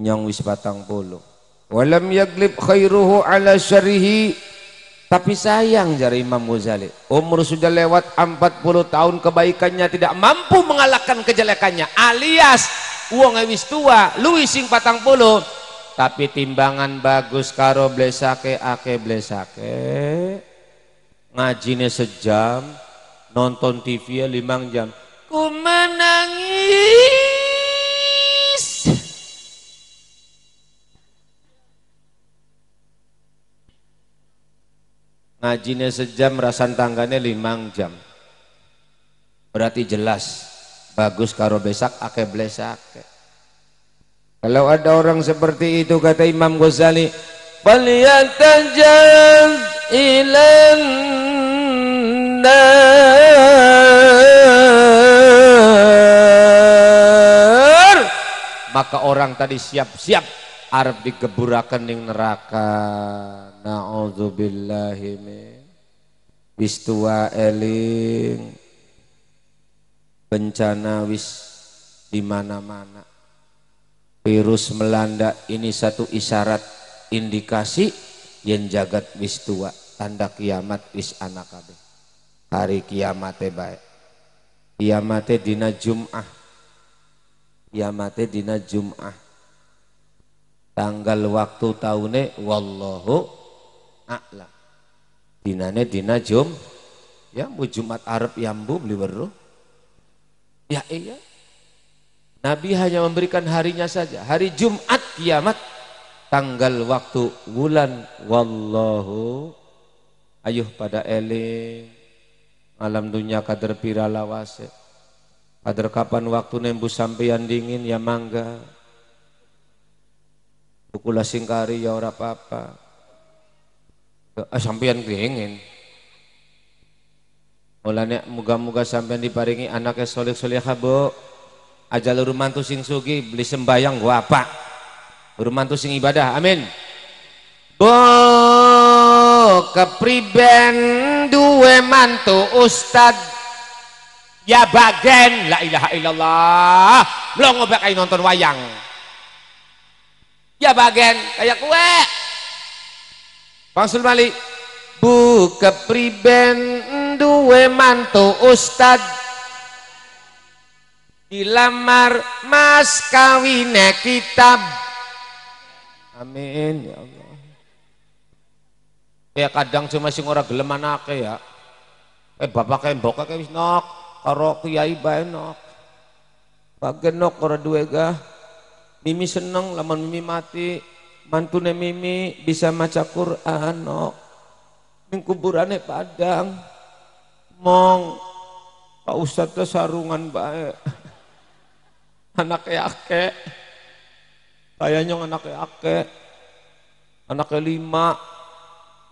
S1: nyong wis patang puluh walam yaglib khairuhu ala syarihi tapi sayang jari Imam Ghazali umur sudah lewat 40 tahun kebaikannya tidak mampu mengalahkan kejelekannya alias uang wis tua lu patang puluh tapi timbangan bagus karo blesake ake blesake ngajinya sejam nonton TV ya limang jam
S2: ku menangis
S1: ngajinya sejam rasan tangganya limang jam berarti jelas bagus karo besak ake blesak kalau ada orang seperti itu kata Imam Ghazali
S2: jalan ilan
S1: maka orang tadi siap-siap arep digeburaken ning neraka naudzubillahi min bistua eling bencana wis di mana-mana virus melanda ini satu isyarat indikasi yang jagat wis tua tanda kiamat wis anak abe hari kiamat baik kiamat dina jum'ah kiamat dina jum'ah tanggal waktu tahunnya wallahu a'lam dinane dina jum ya mu Jumat Arab yambu beli beru ya iya Nabi hanya memberikan harinya saja hari Jumat kiamat tanggal waktu bulan wallahu ayuh pada eling malam dunia kader pira lawase kader kapan waktu nembus yang dingin ya mangga Kula singkari ya orang apa-apa. Eh, sampeyan kenging. Mulane muga-muga sampeyan diparingi anaknya soleh solehah Bu. Ajal rumantu sing sugi beli sembayang gua apa? Rumantu sing ibadah. Amin. ke kepriben duwe mantu ustad ya bagen la ilaha illallah lo ngobek nonton wayang ya bagian kayak kue bang Sulmali bu kepriben duwe mantu ustad dilamar mas kawine kitab amin ya Allah ya kadang cuma sing ora gelem anake ya eh bapak kayak mbok kayak wis nok karo kiai bae nok bagen nok ora duwe gah Mimi seneng laman Mimi mati mantune Mimi bisa maca Quran nok ning kuburane Padang mong Pak Ustadz teh sarungan baik, anak yake kayaknya anak yake anak lima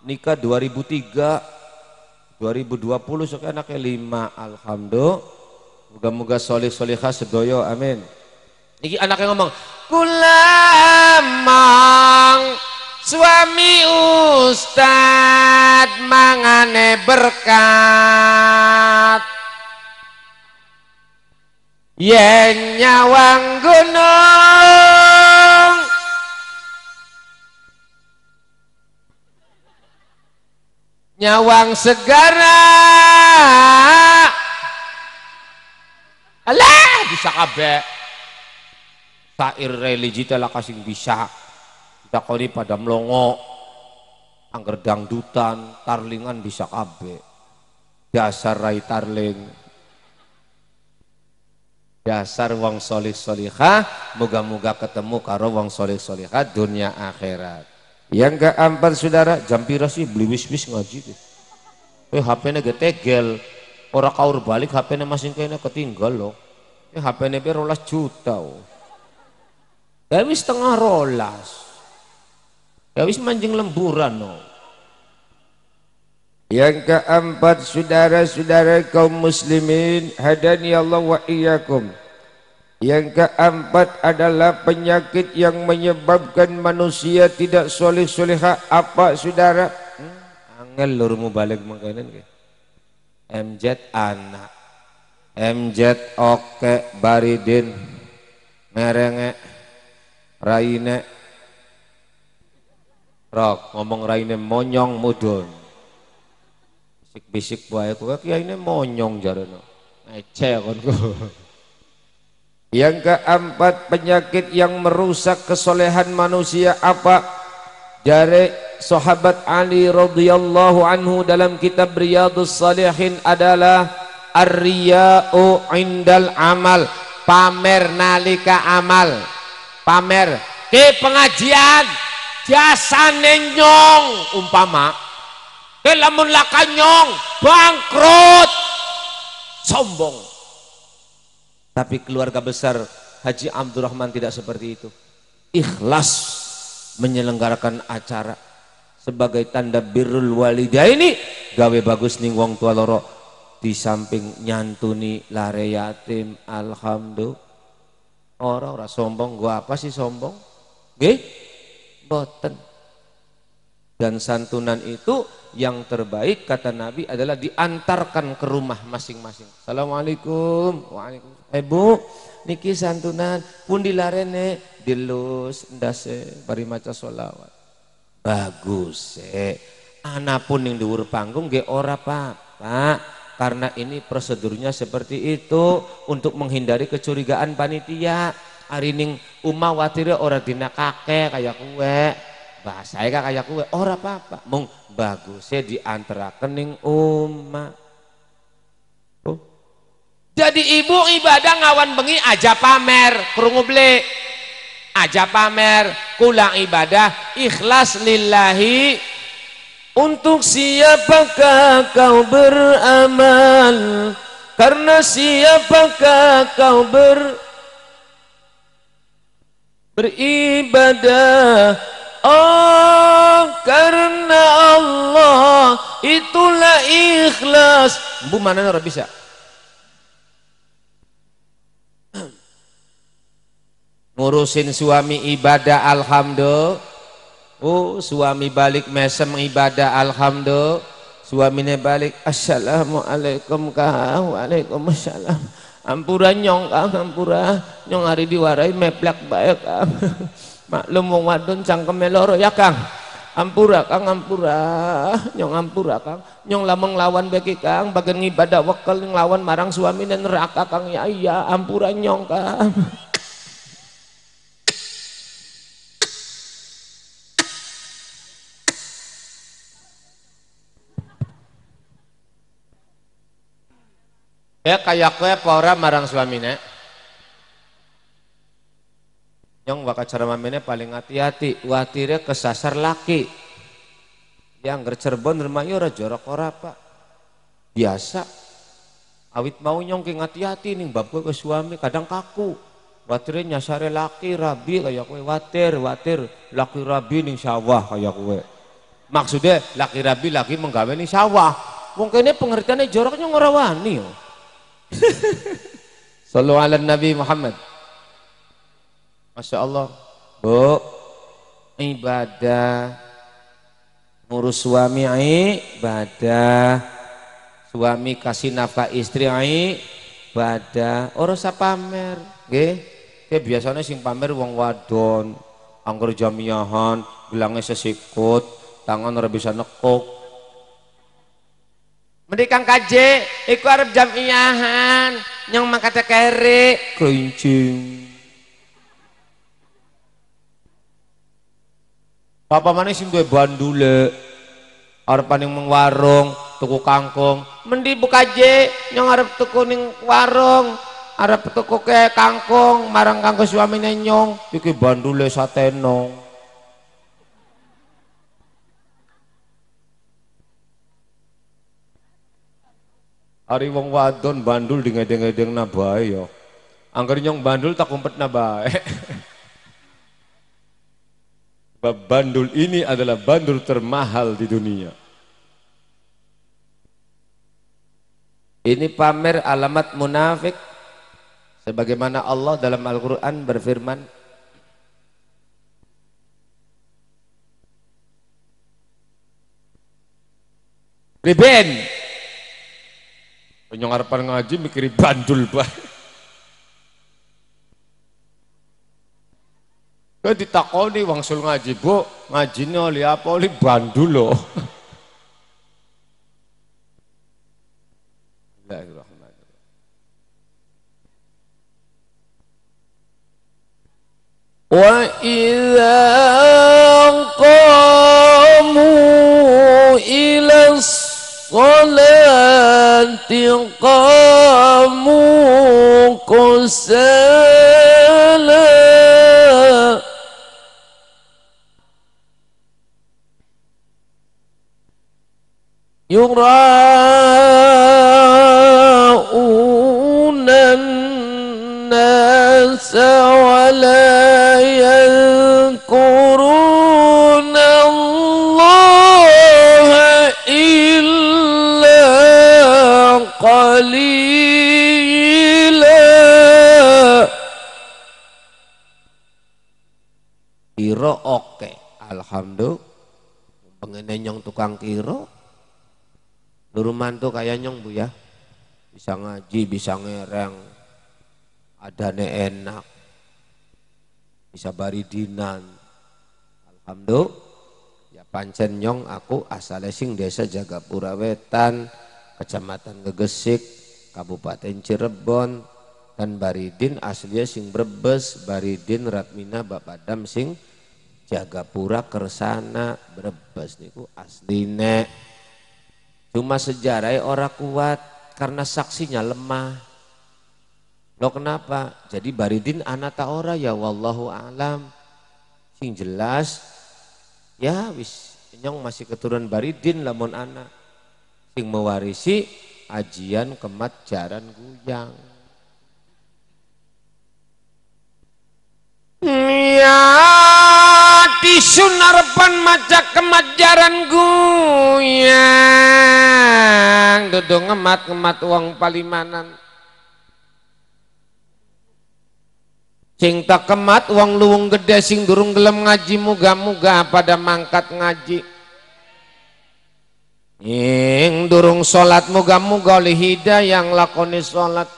S1: nikah 2003 2020 sekarang anak lima alhamdulillah moga-moga soleh solihah sedoyo amin anak anaknya ngomong, kulamang suami ustad mangane berkat yen nyawang gunung nyawang segara alah bisa kabeh sair religi telah kasih bisa kita kori pada melongo angger dangdutan tarlingan bisa kabe dasar rai tarling dasar wong solih solihah moga-moga ketemu karo wong solih solihah dunia akhirat yang keempat saudara jam pira sih beli wis-wis ngaji deh eh HP nya getegel orang kaur balik HP nya masing kayaknya ketinggal loh eh HP nya berolah juta oh gawe setengah rolas gawe manjing lemburan no. yang keempat saudara-saudara kaum muslimin hadani Allah wa iyyakum yang keempat adalah penyakit yang menyebabkan manusia tidak soleh soleha apa saudara? Hmm? Angel lur mau balik makanan ke? MZ anak, MZ oke baridin merengek Raine Rok ngomong Raine monyong mudun bisik-bisik buaya. kowe kiai ini monyong jarono ece kon yang keempat penyakit yang merusak kesolehan manusia apa dari sahabat Ali radhiyallahu anhu dalam kitab Riyadhus Salihin adalah ar-riya'u indal amal pamer nalika amal pamer ke pengajian jasa nenyong umpama ke lamun laka nyong bangkrut sombong tapi keluarga besar Haji Abdurrahman tidak seperti itu ikhlas menyelenggarakan acara sebagai tanda birrul ini gawe bagus ning wong tua loro di samping nyantuni lare yatim alhamdulillah Orang-orang sombong, gua apa sih sombong? Nggih? Boten. Dan santunan itu yang terbaik kata Nabi adalah diantarkan ke rumah masing-masing. Assalamualaikum. Waalaikumsalam. Hey, eh, Ibu, niki santunan pun dilarene dilus ndase bari maca solawat. Bagus eh. Anak pun yang diur panggung ge ora pak. Pak, karena ini prosedurnya seperti itu untuk menghindari kecurigaan panitia arining uma watire ora dina kakek kayak kue bahasa kak kayak kue ora apa-apa mung bagusnya diantara kening umat oh. jadi ibu ibadah ngawan bengi aja pamer kerungu beli aja pamer kulang ibadah ikhlas lillahi untuk siapakah kau beramal? Karena siapakah kau ber beribadah? Oh, karena Allah itulah ikhlas. Bu mana orang bisa? Ngurusin suami ibadah alhamdulillah Oh suami balik mesem ibadah alhamdulillah suaminya balik assalamualaikum kah waalaikumsalam ampura nyong kah ampura nyong hari diwarai meplak baik kah maklum wong wadon cangkem loro ya kang ampura kang ampura nyong ampura kang nyong lamun lawan beki kang bagian ibadah wakal ngelawan marang suami neraka kang ya iya ampura nyong kang Ya kayak kue pora marang suamine. Nyong bakal cara mamine paling hati-hati, re kesasar laki. Yang ya, gercerbon rumahnya ora jorok ora pak. Biasa. Awit mau nyong ke hati-hati nih bab ke suami kadang kaku. Watirnya nyasare laki rabi kayak kue watir watir laki rabi nih sawah kayak kue. Maksudnya laki rabi laki menggawe nih sawah. ini pengertiannya joroknya ngorawani. Ya. Sallu ala Nabi Muhammad. Masya Allah. Bu, ibadah. Ngurus suami, ibadah. Suami kasih nafkah istri, ibadah. Orang usah pamer. Oke. Okay? biasanya sing pamer wong wadon, anggur jamiahan, bilangnya sesikut, tangan ora bisa nekuk, Mendikang KJ, iku arep jamiahan, nyong mangkat kere, kencing. Bapak mana sih gue bandule? Arep paning meng tuku kangkung. Mendi buka je, nyong arep tuku ning warung, arep tuku ke kangkung, marang kangkung suamine nyong, iki bandule satenong. Ari wong wadon bandul ngedeng-ngedeng nabai yo. Ya. Angger nyong bandul tak kumpet nabai. Sebab bandul ini adalah bandul termahal di dunia. Ini pamer alamat munafik sebagaimana Allah dalam Al-Qur'an berfirman Riben harapan ngaji mikiri bandul bah. Kau ditakoni wangsul ngaji bu, ngajinya oleh apa oleh bandul loh.
S2: وإذا قاموا إلى الصلاة الصلاة قاموا سلا يراؤون الناس ولا
S1: kiro oke alhamdulillah pengen nyong tukang kiro luru mantu kayak nyong bu ya bisa ngaji bisa ngereng ne enak bisa baridinan alhamdulillah ya pancen nyong aku asal sing desa Jagapura Wetan Kecamatan Gegesik Kabupaten Cirebon dan baridin aslinya sing Brebes, baridin Ratmina Bapadam sing Jagapura Kersana Brebes niku
S2: asline.
S1: Cuma sejarah orang kuat karena saksinya lemah. Lo kenapa? Jadi baridin anata ora ya wallahu alam. Sing jelas ya wis nyong masih keturunan baridin lamun anak sing mewarisi ajian kemat jaran guyang ya di sunarpan maca kemajaran guyang duduk ngemat ngemat uang palimanan sing tak kemat uang luwung gede sing durung gelem ngaji muga-muga pada mangkat ngaji Ing durung sholat muga-muga oleh hidayah yang lakoni sholat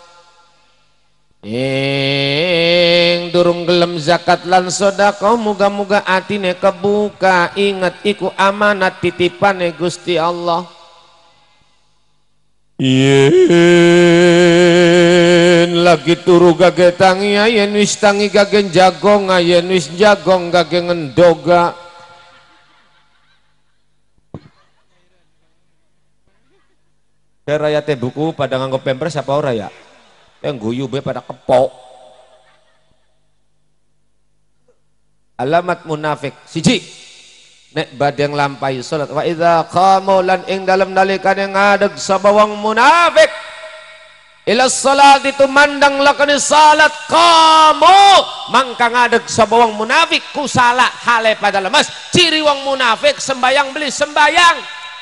S1: ing durung gelem zakat lan sedekah muga-muga atine kebuka ingat iku amanat titipan Gusti Allah Yen lagi turu gage tangi yen wis tangi gage jagong yen wis jagong gage ngendoga Raya teh buku pada nganggep pampers apa ora ya? yang eh, guyu be pada kepok alamat munafik siji nek badeng lampai salat wa idza qamu lan ing dalem nalikane ngadeg sabawang munafik ila salat itu mandang lakane salat kamu mangka ngadeg sabawang munafik salah hale pada lemas ciri wong munafik sembayang beli sembayang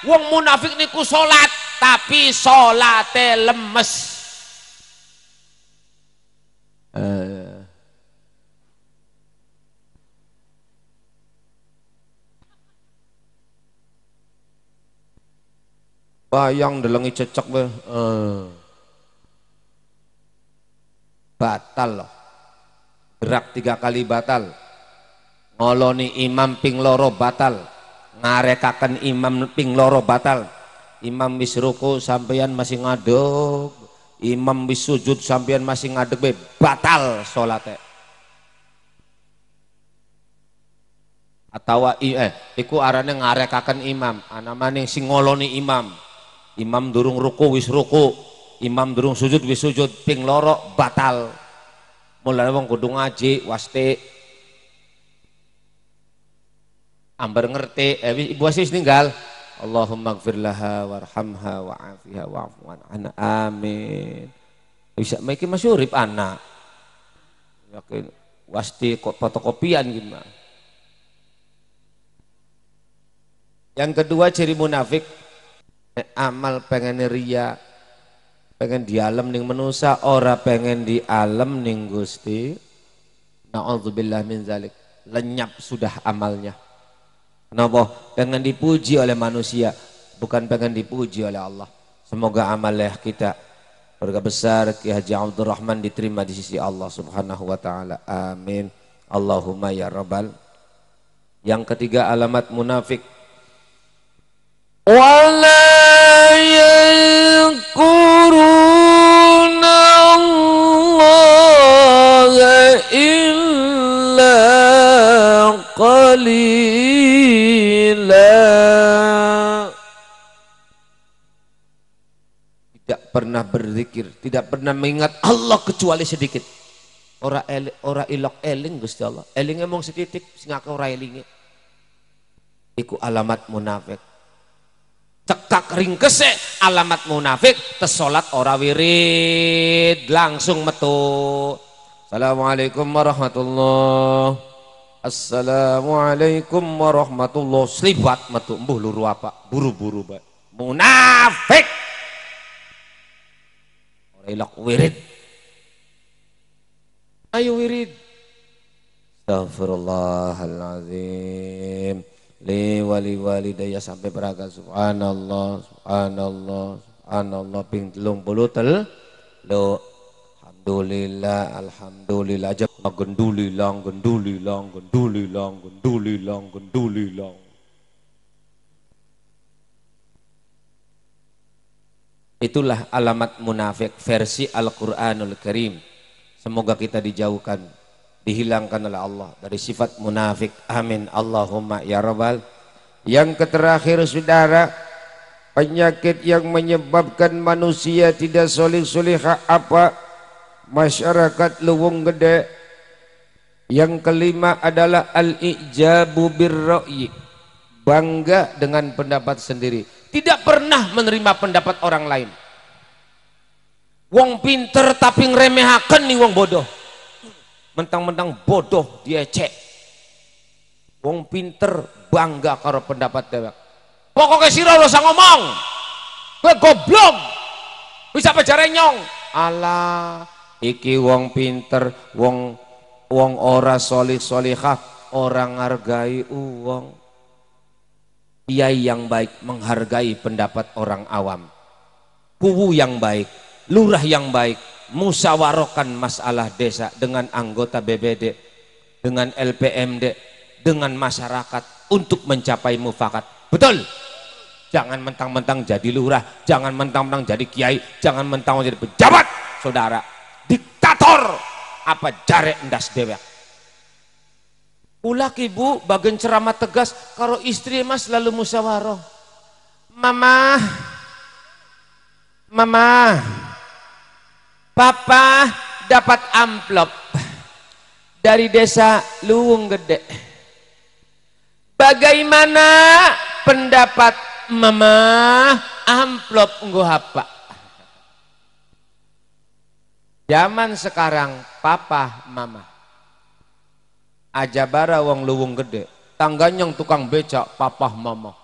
S1: wong munafik niku salat tapi salate lemes bayang eh, delengi cecek weh eh, batal loh gerak tiga kali batal ngoloni imam ping loro batal ngarekakan imam ping loro batal imam misruku sampeyan masih ngaduk imam wis sujud sampean masih ngadeg be batal salate atau eh iku arane ngarekaken imam ana ah, maning sing ngoloni imam imam durung ruku wis ruku imam durung sujud wis sujud ping loro batal mulai wong kudu ngaji waste ambar ngerti eh ibu asis ninggal Allahumma gfir laha warhamha wa'afiha wa'afu'an anak Amin. Bisa makin masyurip anak. Yakin wasti fotokopian gimana. Yang kedua ciri munafik amal pengen ria pengen di alam ning menusa ora pengen di alam ning Gusti. na'udzubillah min zalik. Lenyap sudah amalnya. Kenapa? Pengen dipuji oleh manusia, bukan pengen dipuji oleh Allah. Semoga amalnya kita keluarga besar Ki Haji Abdurrahman diterima di sisi Allah Subhanahu wa taala. Amin. Allahumma ya rabbal. Yang ketiga alamat munafik. Wala
S2: قليلا
S1: tidak pernah berzikir, tidak pernah mengingat Allah kecuali sedikit. Ora el, ora ilok eling Gusti Allah. Eling emang setitik sing aku ora elinge. Iku alamat munafik. Cekak ringkese alamat munafik tesolat ora wirid langsung metu. Assalamualaikum warahmatullahi Assalamualaikum warahmatullahi selibat metu mbuh luru apa buru-buru bae munafik ora ilak wirid ayo wirid Astaghfirullahaladzim li wali walidaya sampai peraga subhanallah subhanallah subhanallah ping telung puluh tel lo Alhamdulillah, alhamdulillah, japa long gendulilang, long, gendulilang, long Itulah alamat munafik versi Al-Quranul Karim. Semoga kita dijauhkan, dihilangkan oleh Allah dari sifat munafik. Amin. Allahumma ya Rabbal. Yang terakhir saudara, penyakit yang menyebabkan manusia tidak solih solihah apa? masyarakat Luwung Gede. Yang kelima adalah al-ijabu birra'yi. Bangga dengan pendapat sendiri. Tidak pernah menerima pendapat orang lain. Wong pinter tapi ngeremehakan nih wong bodoh. Mentang-mentang bodoh dia cek. Wong pinter bangga karo pendapat dia Pokoknya sira lo sang ngomong. gue goblok. Bisa nyong Alah, iki wong pinter wong wong ora solih solihah orang hargai uang kiai yang baik menghargai pendapat orang awam kubu yang baik lurah yang baik musawarokan masalah desa dengan anggota BBD dengan LPMD dengan masyarakat untuk mencapai mufakat betul jangan mentang-mentang jadi lurah jangan mentang-mentang jadi kiai jangan mentang, -mentang jadi pejabat saudara diktator apa jarek ndas dewek ulah ibu bagian ceramah tegas kalau istri mas selalu musyawarah mama mama papa dapat amplop dari desa Luwung Gede bagaimana pendapat mama amplop nggo apa? Zaman sekarang papa mama. Ajabara wong luwung gede. tangganya yang tukang becak papa mama.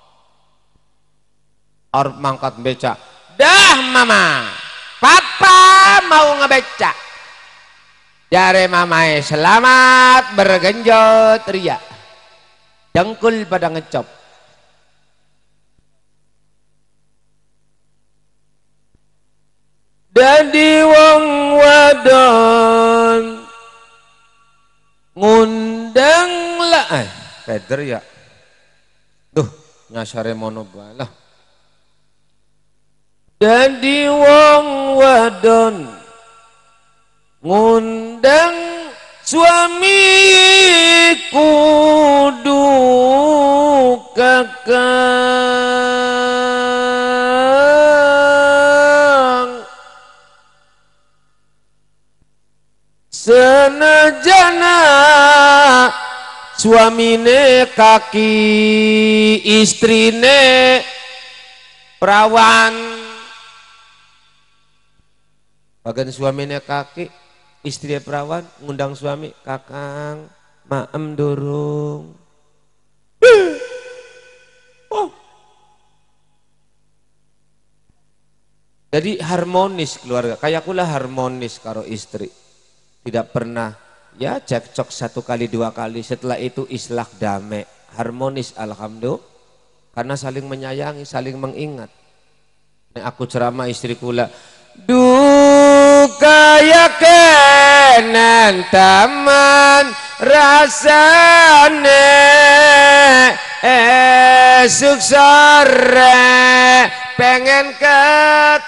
S1: Or mangkat becak. Dah mama. Papa mau ngebecak. Jare mamae selamat bergenjot teriak Dengkul pada ngecop.
S2: dadi wong wadon ngundang
S1: lah eh, Peter ya tuh nyasare mono balah dadi wong wadon ngundang suamiku duka. kakak senejana suamine kaki istrine perawan bagian suamine kaki istrinya perawan ngundang suami kakang maem durung oh. jadi harmonis keluarga kayak kayakulah harmonis karo istri tidak pernah ya cekcok satu kali dua kali setelah itu islah damai harmonis alhamdulillah karena saling menyayangi saling mengingat nah, aku ceramah istri lah duka kenan taman rasane esuk eh, sore pengen ket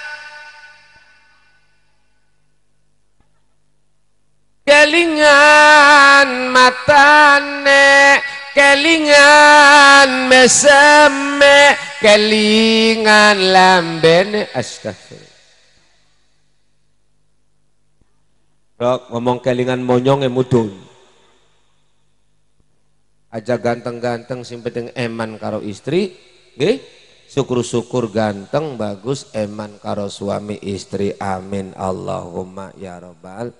S1: kelingan matane kelingan mesame kelingan lambene astagfirullah Rok, ngomong kelingan monyong e mudun. Aja ganteng-ganteng sing penting eman karo istri, nggih. Syukur-syukur ganteng bagus eman karo suami istri. Amin. Allahumma ya rabbal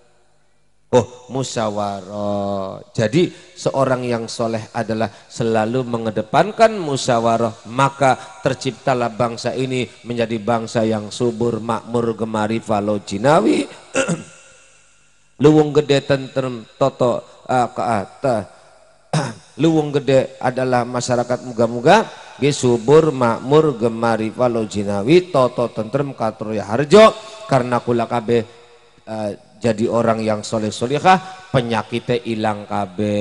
S1: Oh musyawarah. Jadi seorang yang soleh adalah selalu mengedepankan musyawarah. Maka terciptalah bangsa ini menjadi bangsa yang subur, makmur, gemari, falo, jinawi. Luwung gede tentrem toto uh, ke atas. Luwung gede adalah masyarakat muga-muga ge subur makmur gemari falo jinawi toto tentrem katroya harjo karena kula kabe. Eh, jadi orang yang soleh solehah penyakitnya hilang kabe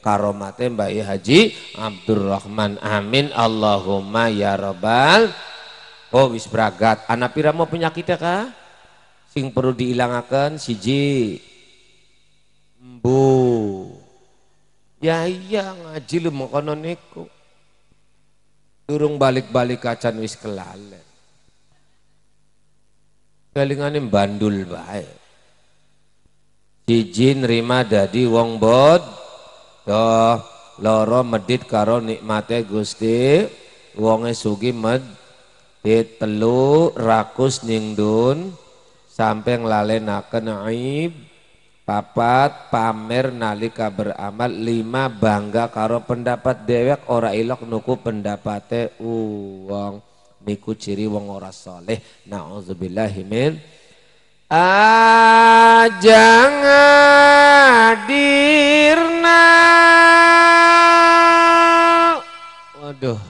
S1: karomate mbak ya Haji Abdurrahman amin Allahumma ya robbal oh wis beragat anak pira mau penyakitnya kah sing perlu dihilangkan siji bu ya iya ngaji lu mau kononiku turung balik-balik kacan wis kelalen kelingan bandul baik Jijin rima dadi wong bod doh loro medit karo nikmate Gusti wonge sugi med dit telu rakus ningdun sampai nglalenaken aib papat pamer nalika beramal lima bangga karo pendapat dewek ora ilok nuku pendapate uang uh, niku ciri wong ora soleh na'udzubillahimin
S2: Ajang ah, Adirna
S1: Waduh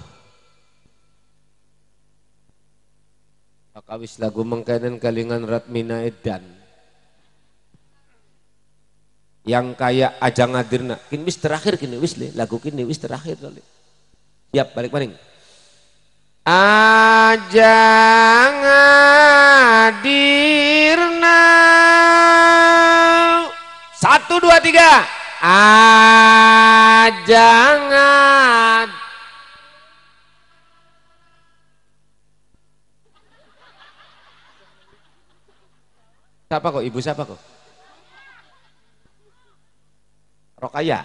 S1: Pakawis lagu mengkainan kalingan Ratmina Edan Yang kaya ajang adirna Kini wis terakhir kini wis lagu kini wis terakhir kali Siap balik-balik Aja ngadirna Satu dua tiga Aja ngad Siapa kok? Ibu siapa kok? Rokaya.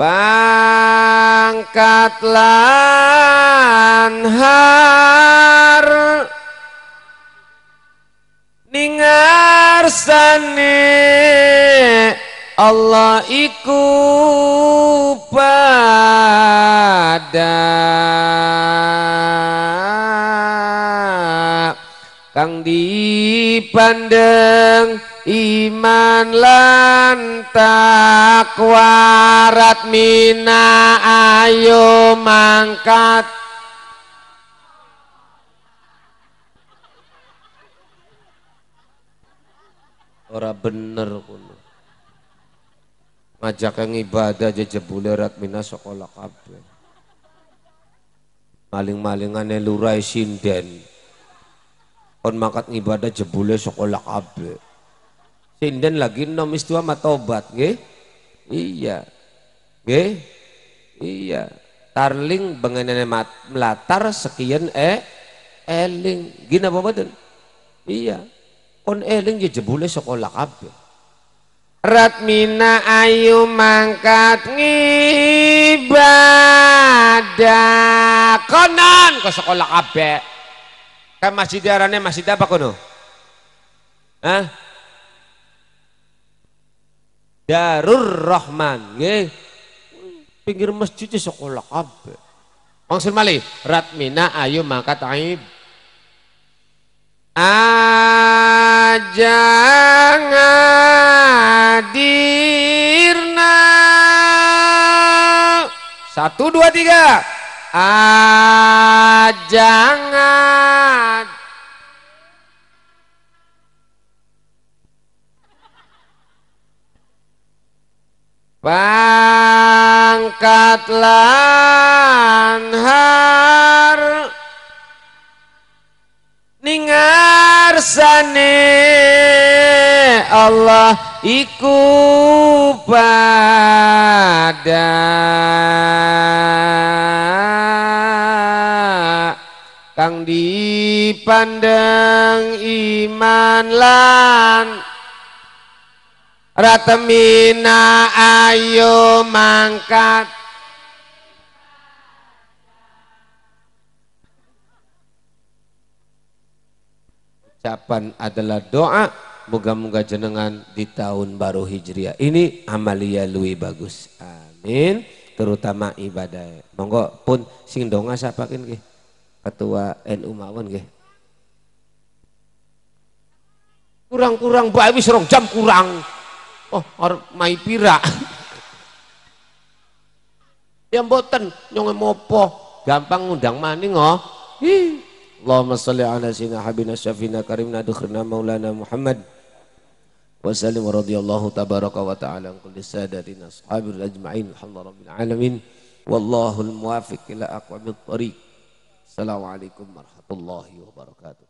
S1: pangkat lan har ningar sane Allah kang dipandeng iman lan takwa ratmina ayo mangkat ora bener kuno ngajak yang ibadah aja jebule ratmina sekolah kabeh maling-malingan lurai sinden on makat ngibadah jebule sekolah kabe sinden lagi nom istiwa matobat nggih iya nggih iya tarling bengenene melatar sekian eh eling gina apa iya on eling ya jebule sekolah kabe Ratmina ayu mangkat ngibadah konon ke sekolah kabeh Kan masjid arane masjid apa kono? Hah? Darur Rahman, nggih. Pinggir masjid sekolah kabeh. sing mali, Ratmina ayo mangkat aib. Ajang hadirna. Satu, dua, tiga jangan pangkat lan har NINGARSANE sane Allah iku pada Kang dipandang iman lan Ratemina ayo mangkat Ucapan adalah doa. Moga-moga jenengan di tahun baru Hijriah. Ini amalia lebih bagus. Amin. Terutama ibadah. Monggo pun sing donga siapa nggih. Ketua NU mawon nggih. Kurang-kurang bawis rong jam kurang. Oh, or mai pira. Yang boten nyonge mopo gampang ngundang maning oh. Hi. Allahumma salli ala sayyidina habibina syafina karimna dukhrina maulana Muhammad wa sallim wa radiyallahu tabaraka wa ta'ala kulli sadatina ashabil ajma'in alhamdulillahi alamin wallahu al-muwafiq ila aqwamit tariq Assalamualaikum warahmatullahi wabarakatuh